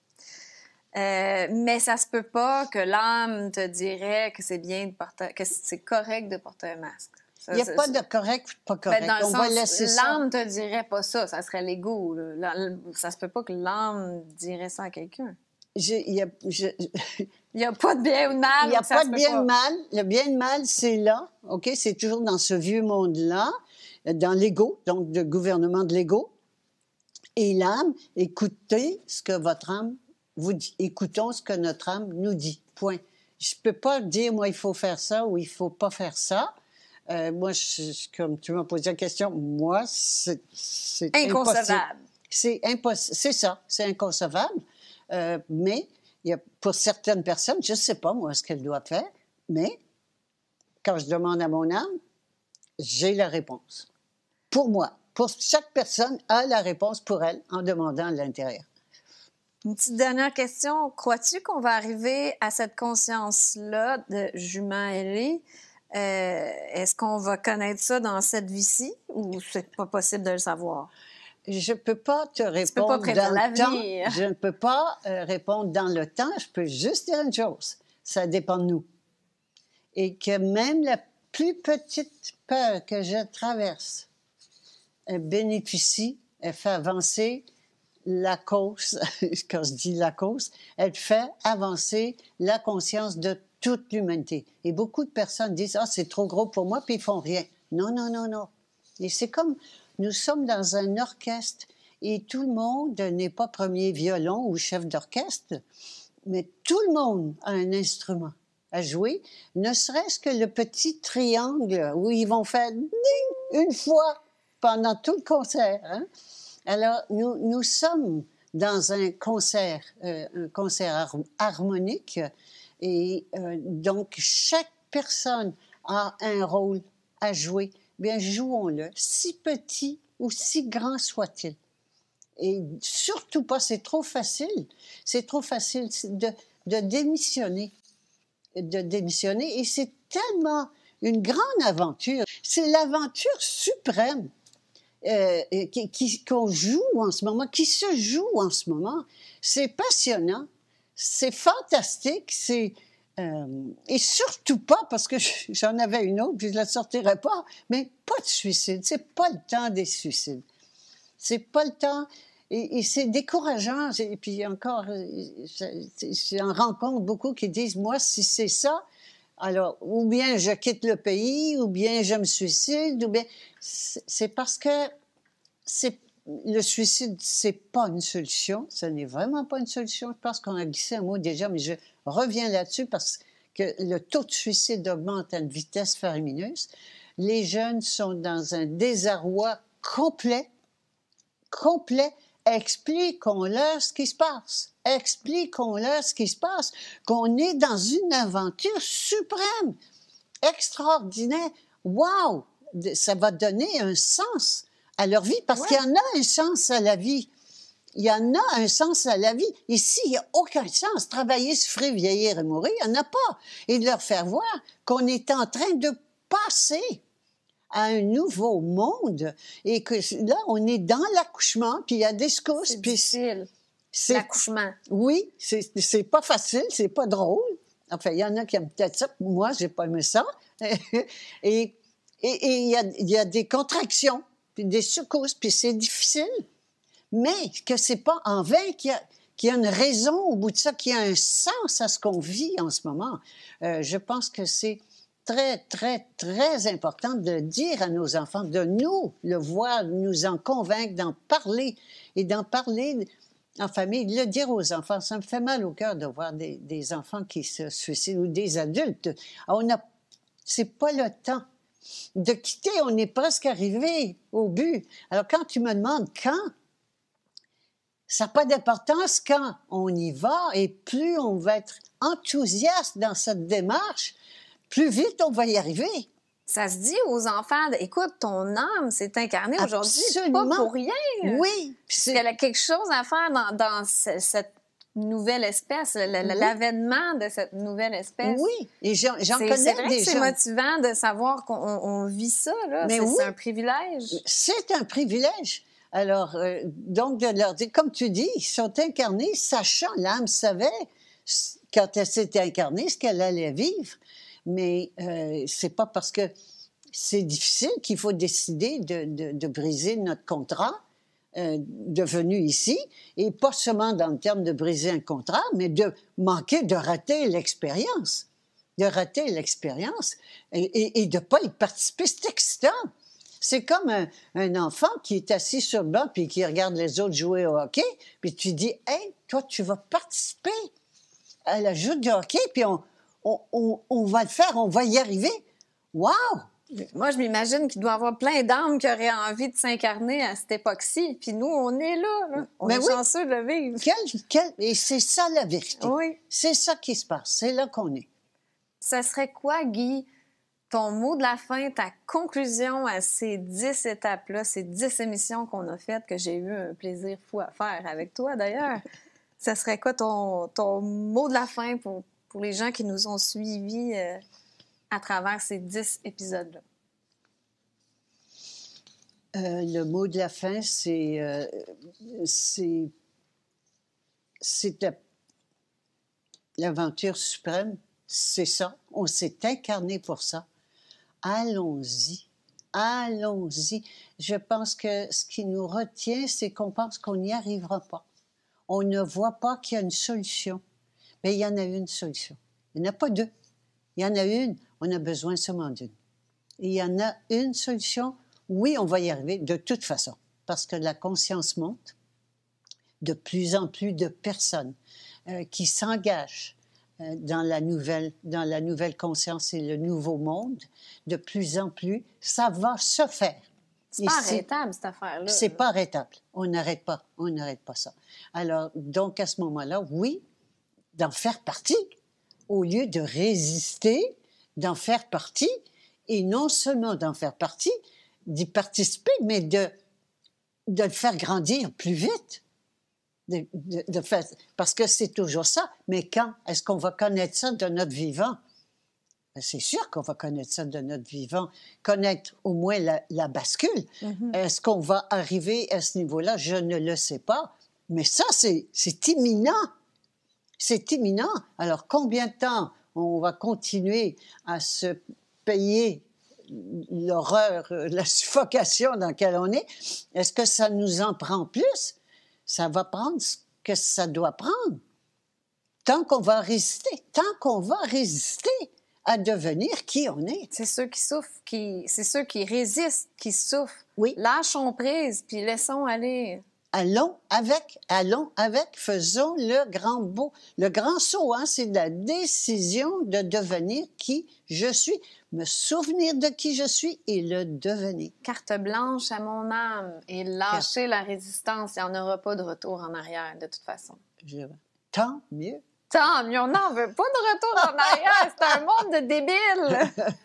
Euh, mais ça se peut pas que l'âme te dirait que c'est bien de porter, que c'est correct de porter un masque. Il n'y a pas de correct ou pas ben, correct. dans On va laisser ça. L'âme te dirait pas ça, ça serait l'ego. Ça se peut pas que l'âme dirait ça à quelqu'un. Il n'y a, pas de bien ou de mal. Il n'y a pas de bien ou de mal. Le bien ou le mal, c'est là. OK? C'est toujours dans ce vieux monde-là, dans l'ego, donc le gouvernement de l'ego. Et l'âme, écoutez ce que votre âme écoutons ce que notre âme nous dit. Point. Je peux pas dire, moi, il faut faire ça ou il faut pas faire ça. Euh, moi, comme tu m'as posé la question, moi, c'est inconcevable. C'est impossible. C'est ça, c'est inconcevable. Euh, mais pour certaines personnes, je sais pas moi ce qu'elles doivent faire, mais quand je demande à mon âme, j'ai la réponse. Pour moi, pour chaque personne a la réponse pour elle en demandant à l'intérieur. Une petite dernière question. Crois-tu qu'on va arriver à cette conscience-là de jument ailé? Euh, est-ce qu'on va connaître ça dans cette vie-ci ou c'est pas possible de le savoir? Je peux pas te répondre dans le Je ne peux pas euh, répondre dans le temps. Je peux juste dire une chose. Ça dépend de nous. Et que même la plus petite peur que je traverse bénéficie, elle fait avancer la cause, quand je dis la cause, elle fait avancer la conscience de toute l'humanité. Et beaucoup de personnes disent Ah, c'est trop gros pour moi, puis ils font rien. Non, non, non, non. Et c'est comme nous sommes dans un orchestre et tout le monde n'est pas premier violon ou chef d'orchestre, mais tout le monde a un instrument à jouer, ne serait-ce que le petit triangle où ils vont faire ding une fois pendant tout le concert. Hein. Alors, nous, nous sommes dans un concert, euh, un concert harmonique, et euh, donc chaque personne a un rôle à jouer. Bien, jouons-le, si petit ou si grand soit-il. Et surtout pas, c'est trop facile. C'est trop facile de, de démissionner. De démissionner. Et c'est tellement une grande aventure. C'est l'aventure suprême. Euh, euh, qu'on joue en ce moment, qui se joue en ce moment, c'est passionnant, c'est fantastique, c'est euh, et surtout pas parce que j'en avais une autre, puis je la sortirais pas, mais pas de suicide, c'est pas le temps des suicides, c'est pas le temps. Et, et c'est décourageant. Et puis encore, j'en rencontre beaucoup qui disent, moi, si c'est ça, alors, ou bien je quitte le pays, ou bien je me suicide, ou bien c'est parce que c'est le suicide, c'est pas une solution. Ce n'est vraiment pas une solution. Je pense qu'on a glissé un mot déjà, mais je reviens là-dessus parce que le taux de suicide augmente à une vitesse faramineuse. Les jeunes sont dans un désarroi complet, complet, expliquons-leur ce qui se passe. Expliquons-leur ce qui se passe, qu'on est dans une aventure suprême, extraordinaire. Wow! Ça va donner un sens à leur vie, parce qu'il y en a un sens à la vie. Il y en a un sens à la vie. Ici, il n'y a aucun sens. Travailler, souffrir, vieillir et mourir, il n'y en a pas. Et de leur faire voir qu'on est en train de passer à un nouveau monde et que là, on est dans l'accouchement, puis il y a des secousses. C'est difficile. L'accouchement. Oui, c'est, c'est pas facile, c'est pas drôle. Enfin, il y en a qui aiment peut-être ça, moi, j'ai pas aimé ça. et il y a, y a des contractions, puis des secousses, puis c'est difficile. Mais que c'est pas en vain qu'il y a qu'il y a une raison au bout de ça, qu'il y a un sens à ce qu'on vit en ce moment. Euh, je pense que c'est très, très, très important de dire à nos enfants, de nous le voir, nous en convaincre, d'en parler et d'en parler en famille, de le dire aux enfants. Ça me fait mal au cœur de voir des, enfants qui se suicident ou des adultes. On a, c'est pas le temps de quitter. On est presque arrivé au but. Alors quand tu me demandes quand, ça n'a pas d'importance quand on y va et plus on va être enthousiaste dans cette démarche, plus vite on va y arriver. Ça se dit aux enfants, écoute, ton âme s'est incarnée aujourd'hui, pas pour rien. Oui. elle a quelque chose à faire dans, cette nouvelle espèce, l'avènement de cette nouvelle espèce. Oui, et j'en connais C'est vrai c'est motivant de savoir qu'on vit ça, C'est un privilège. C'est un privilège. Alors, euh, donc, de leur dire, comme tu dis, ils sont incarnés, sachant, l'âme savait quand elle s'était incarnée, ce qu'elle allait vivre mais euh, c'est pas parce que c'est difficile qu'il faut décider de, de, briser notre contrat euh, devenu ici, et pas seulement dans le terme de briser un contrat, mais de manquer, de rater l'expérience, de rater l'expérience et, et, et, de pas y participer. C'est excitant. C'est comme un, enfant qui est assis sur le banc puis qui regarde les autres jouer au hockey, puis tu dis, hey, toi, tu vas participer à la joue de hockey, puis on, on, va le faire, on va y arriver. Waouh! Moi, je m'imagine qu'il doit y avoir plein d'âmes qui auraient envie de s'incarner à cette époque-ci. Puis nous, on est là. On est chanceux de le vivre. Et c'est ça la vérité. C'est ça qui se passe. C'est là qu'on est. Ce serait quoi, Guy, ton mot de la fin, ta conclusion à ces dix étapes-là, ces dix émissions qu'on a faites, que j'ai eu un plaisir fou à faire avec toi d'ailleurs? ça serait quoi ton, ton mot de la fin pour, pour les gens qui nous ont suivis euh, à travers ces dix épisodes-là? Euh, le mot de la fin, c'est euh, l'aventure suprême, c'est ça. On s'est incarné pour ça. Allons-y, allons-y. Je pense que ce qui nous retient, c'est qu'on pense qu'on n'y arrivera pas. On ne voit pas qu'il y a une solution. Mais il y en a une solution. Il n'y en a pas deux. Il y en a une, on a besoin seulement d'une. Il y en a une solution, oui, on va y arriver de toute façon, parce que la conscience monte, de plus en plus de personnes euh, qui s'engagent euh, dans, la nouvelle, dans la nouvelle conscience et le nouveau monde, de plus en plus, ça va se faire. C'est pas arrêtable, cette affaire-là. C'est pas arrêtable. On n'arrête pas. On n'arrête pas ça. Alors, donc, à ce moment-là, oui, d'en faire partie, au lieu de résister, d'en faire partie, et non seulement d'en faire partie, d'y participer, mais de, de le faire grandir plus vite. De, parce que c'est toujours ça. Mais quand est-ce qu'on va connaître ça de notre vivant? Ben, c'est sûr qu'on va connaître ça de notre vivant, connaître au moins la, bascule. Mm-hmm. Est-ce qu'on va arriver à ce niveau-là? Je ne le sais pas. Mais ça, c'est imminent. C'est imminent. Alors combien de temps on va continuer à se payer l'horreur, euh, la suffocation dans laquelle on est? Est-ce que ça nous en prend plus? Ça va prendre ce que ça doit prendre. Tant qu'on va résister, tant qu'on va résister, à devenir qui on est. C'est ceux qui souffrent, qui, c'est ceux qui résistent, qui souffrent. Oui. Lâchons prise, puis laissons aller allons avec, allons avec, faisons le grand beau. Le grand saut, hein, c'est la décision de devenir qui je suis, me souvenir de qui je suis et le devenir. Carte blanche à mon âme et lâcher la résistance. Il n'y en aura pas de retour en arrière, de toute façon. Tant mieux. Tant mieux, on n'en veut pas de retour en arrière. C'est un monde de débiles.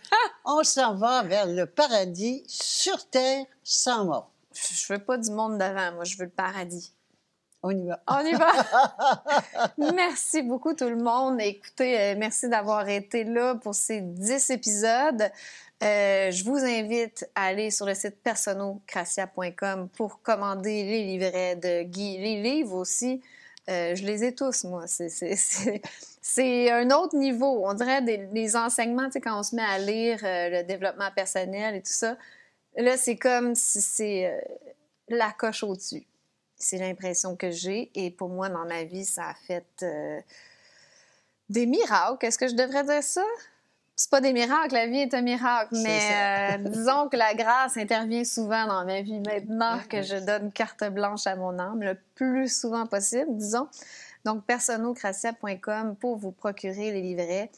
on s'en va vers le paradis sur terre sans mort je veux pas du monde d'avant, moi, je veux le paradis. On y va. On y va. merci beaucoup tout le monde. Écoutez, euh, merci d'avoir été là pour ces dix épisodes. Euh, je vous invite à aller sur le site personocracia.com pour commander les livrets de Guy, les livres aussi. Euh, je les ai tous, moi. C'est un autre niveau. On dirait des, enseignements, tu sais, quand on se met à lire le développement personnel et tout ça Là, c'est comme si c'est euh, la coche au-dessus. C'est l'impression que j'ai. Et pour moi, dans ma vie, ça a fait euh, des miracles. Est-ce que je devrais dire ça? C'est pas des miracles, la vie est un miracle, mais euh, disons que la grâce intervient souvent dans ma vie maintenant que je donne carte blanche à mon âme, le plus souvent possible, disons. Donc, personocratia.com pour vous procurer les livrets.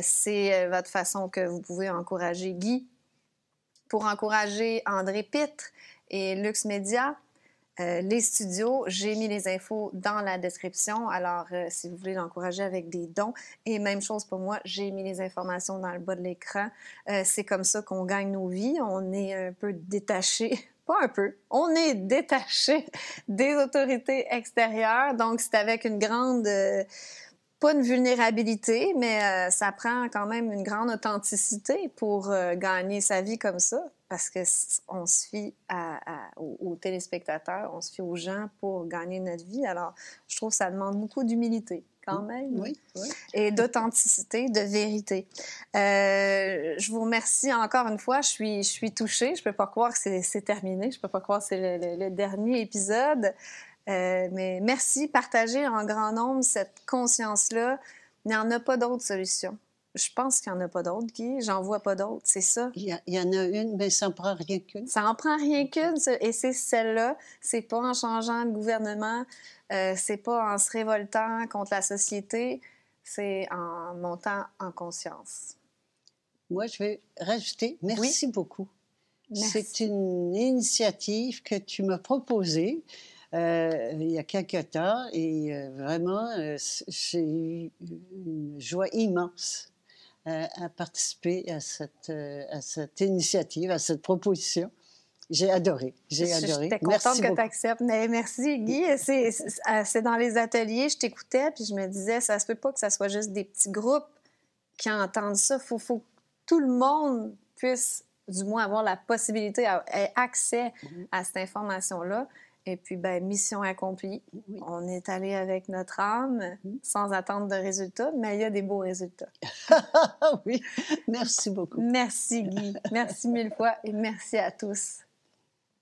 c'est votre façon que vous pouvez encourager Guy pour encourager André Pitre et Lux Media. Euh, les studios, j'ai mis les infos dans la description. Alors, euh, si vous voulez l'encourager avec des dons, et même chose pour moi, j'ai mis les informations dans le bas de l'écran. Euh, c'est comme ça qu'on gagne nos vies. On est un peu détaché pas un peu, on est détaché des autorités extérieures. Donc, c'est avec une grande pas une vulnérabilité, mais euh, ça prend quand même une grande authenticité pour euh, gagner sa vie comme ça, parce que on se fie à, aux, téléspectateurs, on se fie aux gens pour gagner notre vie. Alors, je trouve que ça demande beaucoup d'humilité quand même. Oui, Et d'authenticité, de vérité. Euh, je vous remercie encore une fois. Je suis, je suis touchée. Je ne peux pas croire que c'est terminé. Je ne peux pas croire que c'est le, le, dernier épisode. Euh, mais merci, partager en grand nombre cette conscience-là. Il n'y en a pas d'autre solution. Je pense qu'il n'y en a pas d'autre Guy. J'en vois pas d'autres, c'est ça. Il y, en a une, mais ça n'en prend rien qu'une. Ça n'en prend rien qu'une, et c'est celle-là. C'est pas en changeant de gouvernement, euh, c'est pas en se révoltant contre la société, c'est en montant en conscience. Moi, je vais rajouter, merci beaucoup. C'est une initiative que tu m'as proposée. Euh, il y a quelques temps et euh, vraiment, euh, j'ai eu une joie immense à participer à cette, à cette initiative, à cette proposition. J'ai adoré, j'ai adoré. contente merci que tu acceptes. Mais merci, Guy. Ah, c'est dans les ateliers, je t'écoutais, puis je me disais, ça se peut pas que ça soit juste des petits groupes qui entendent ça. Il faut, faut, que tout le monde puisse, du moins, avoir la possibilité, à, accès mm-hmm. à cette information-là. Et puis, ben, mission accomplie. On est allé avec notre âme, mhm. sans attendre de résultats, mais il y a des beaux résultats. oui, merci beaucoup. Merci Guy, merci mille fois et merci à tous.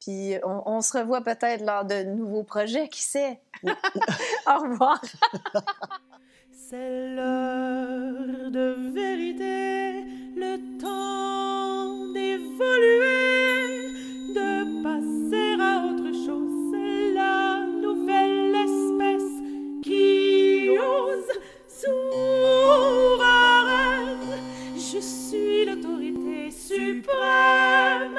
Puis on, se revoit peut-être lors de nouveaux projets, qui sait? Au revoir. C'est l'heure de vérité, le temps d'évoluer. suis l'autorité suprême.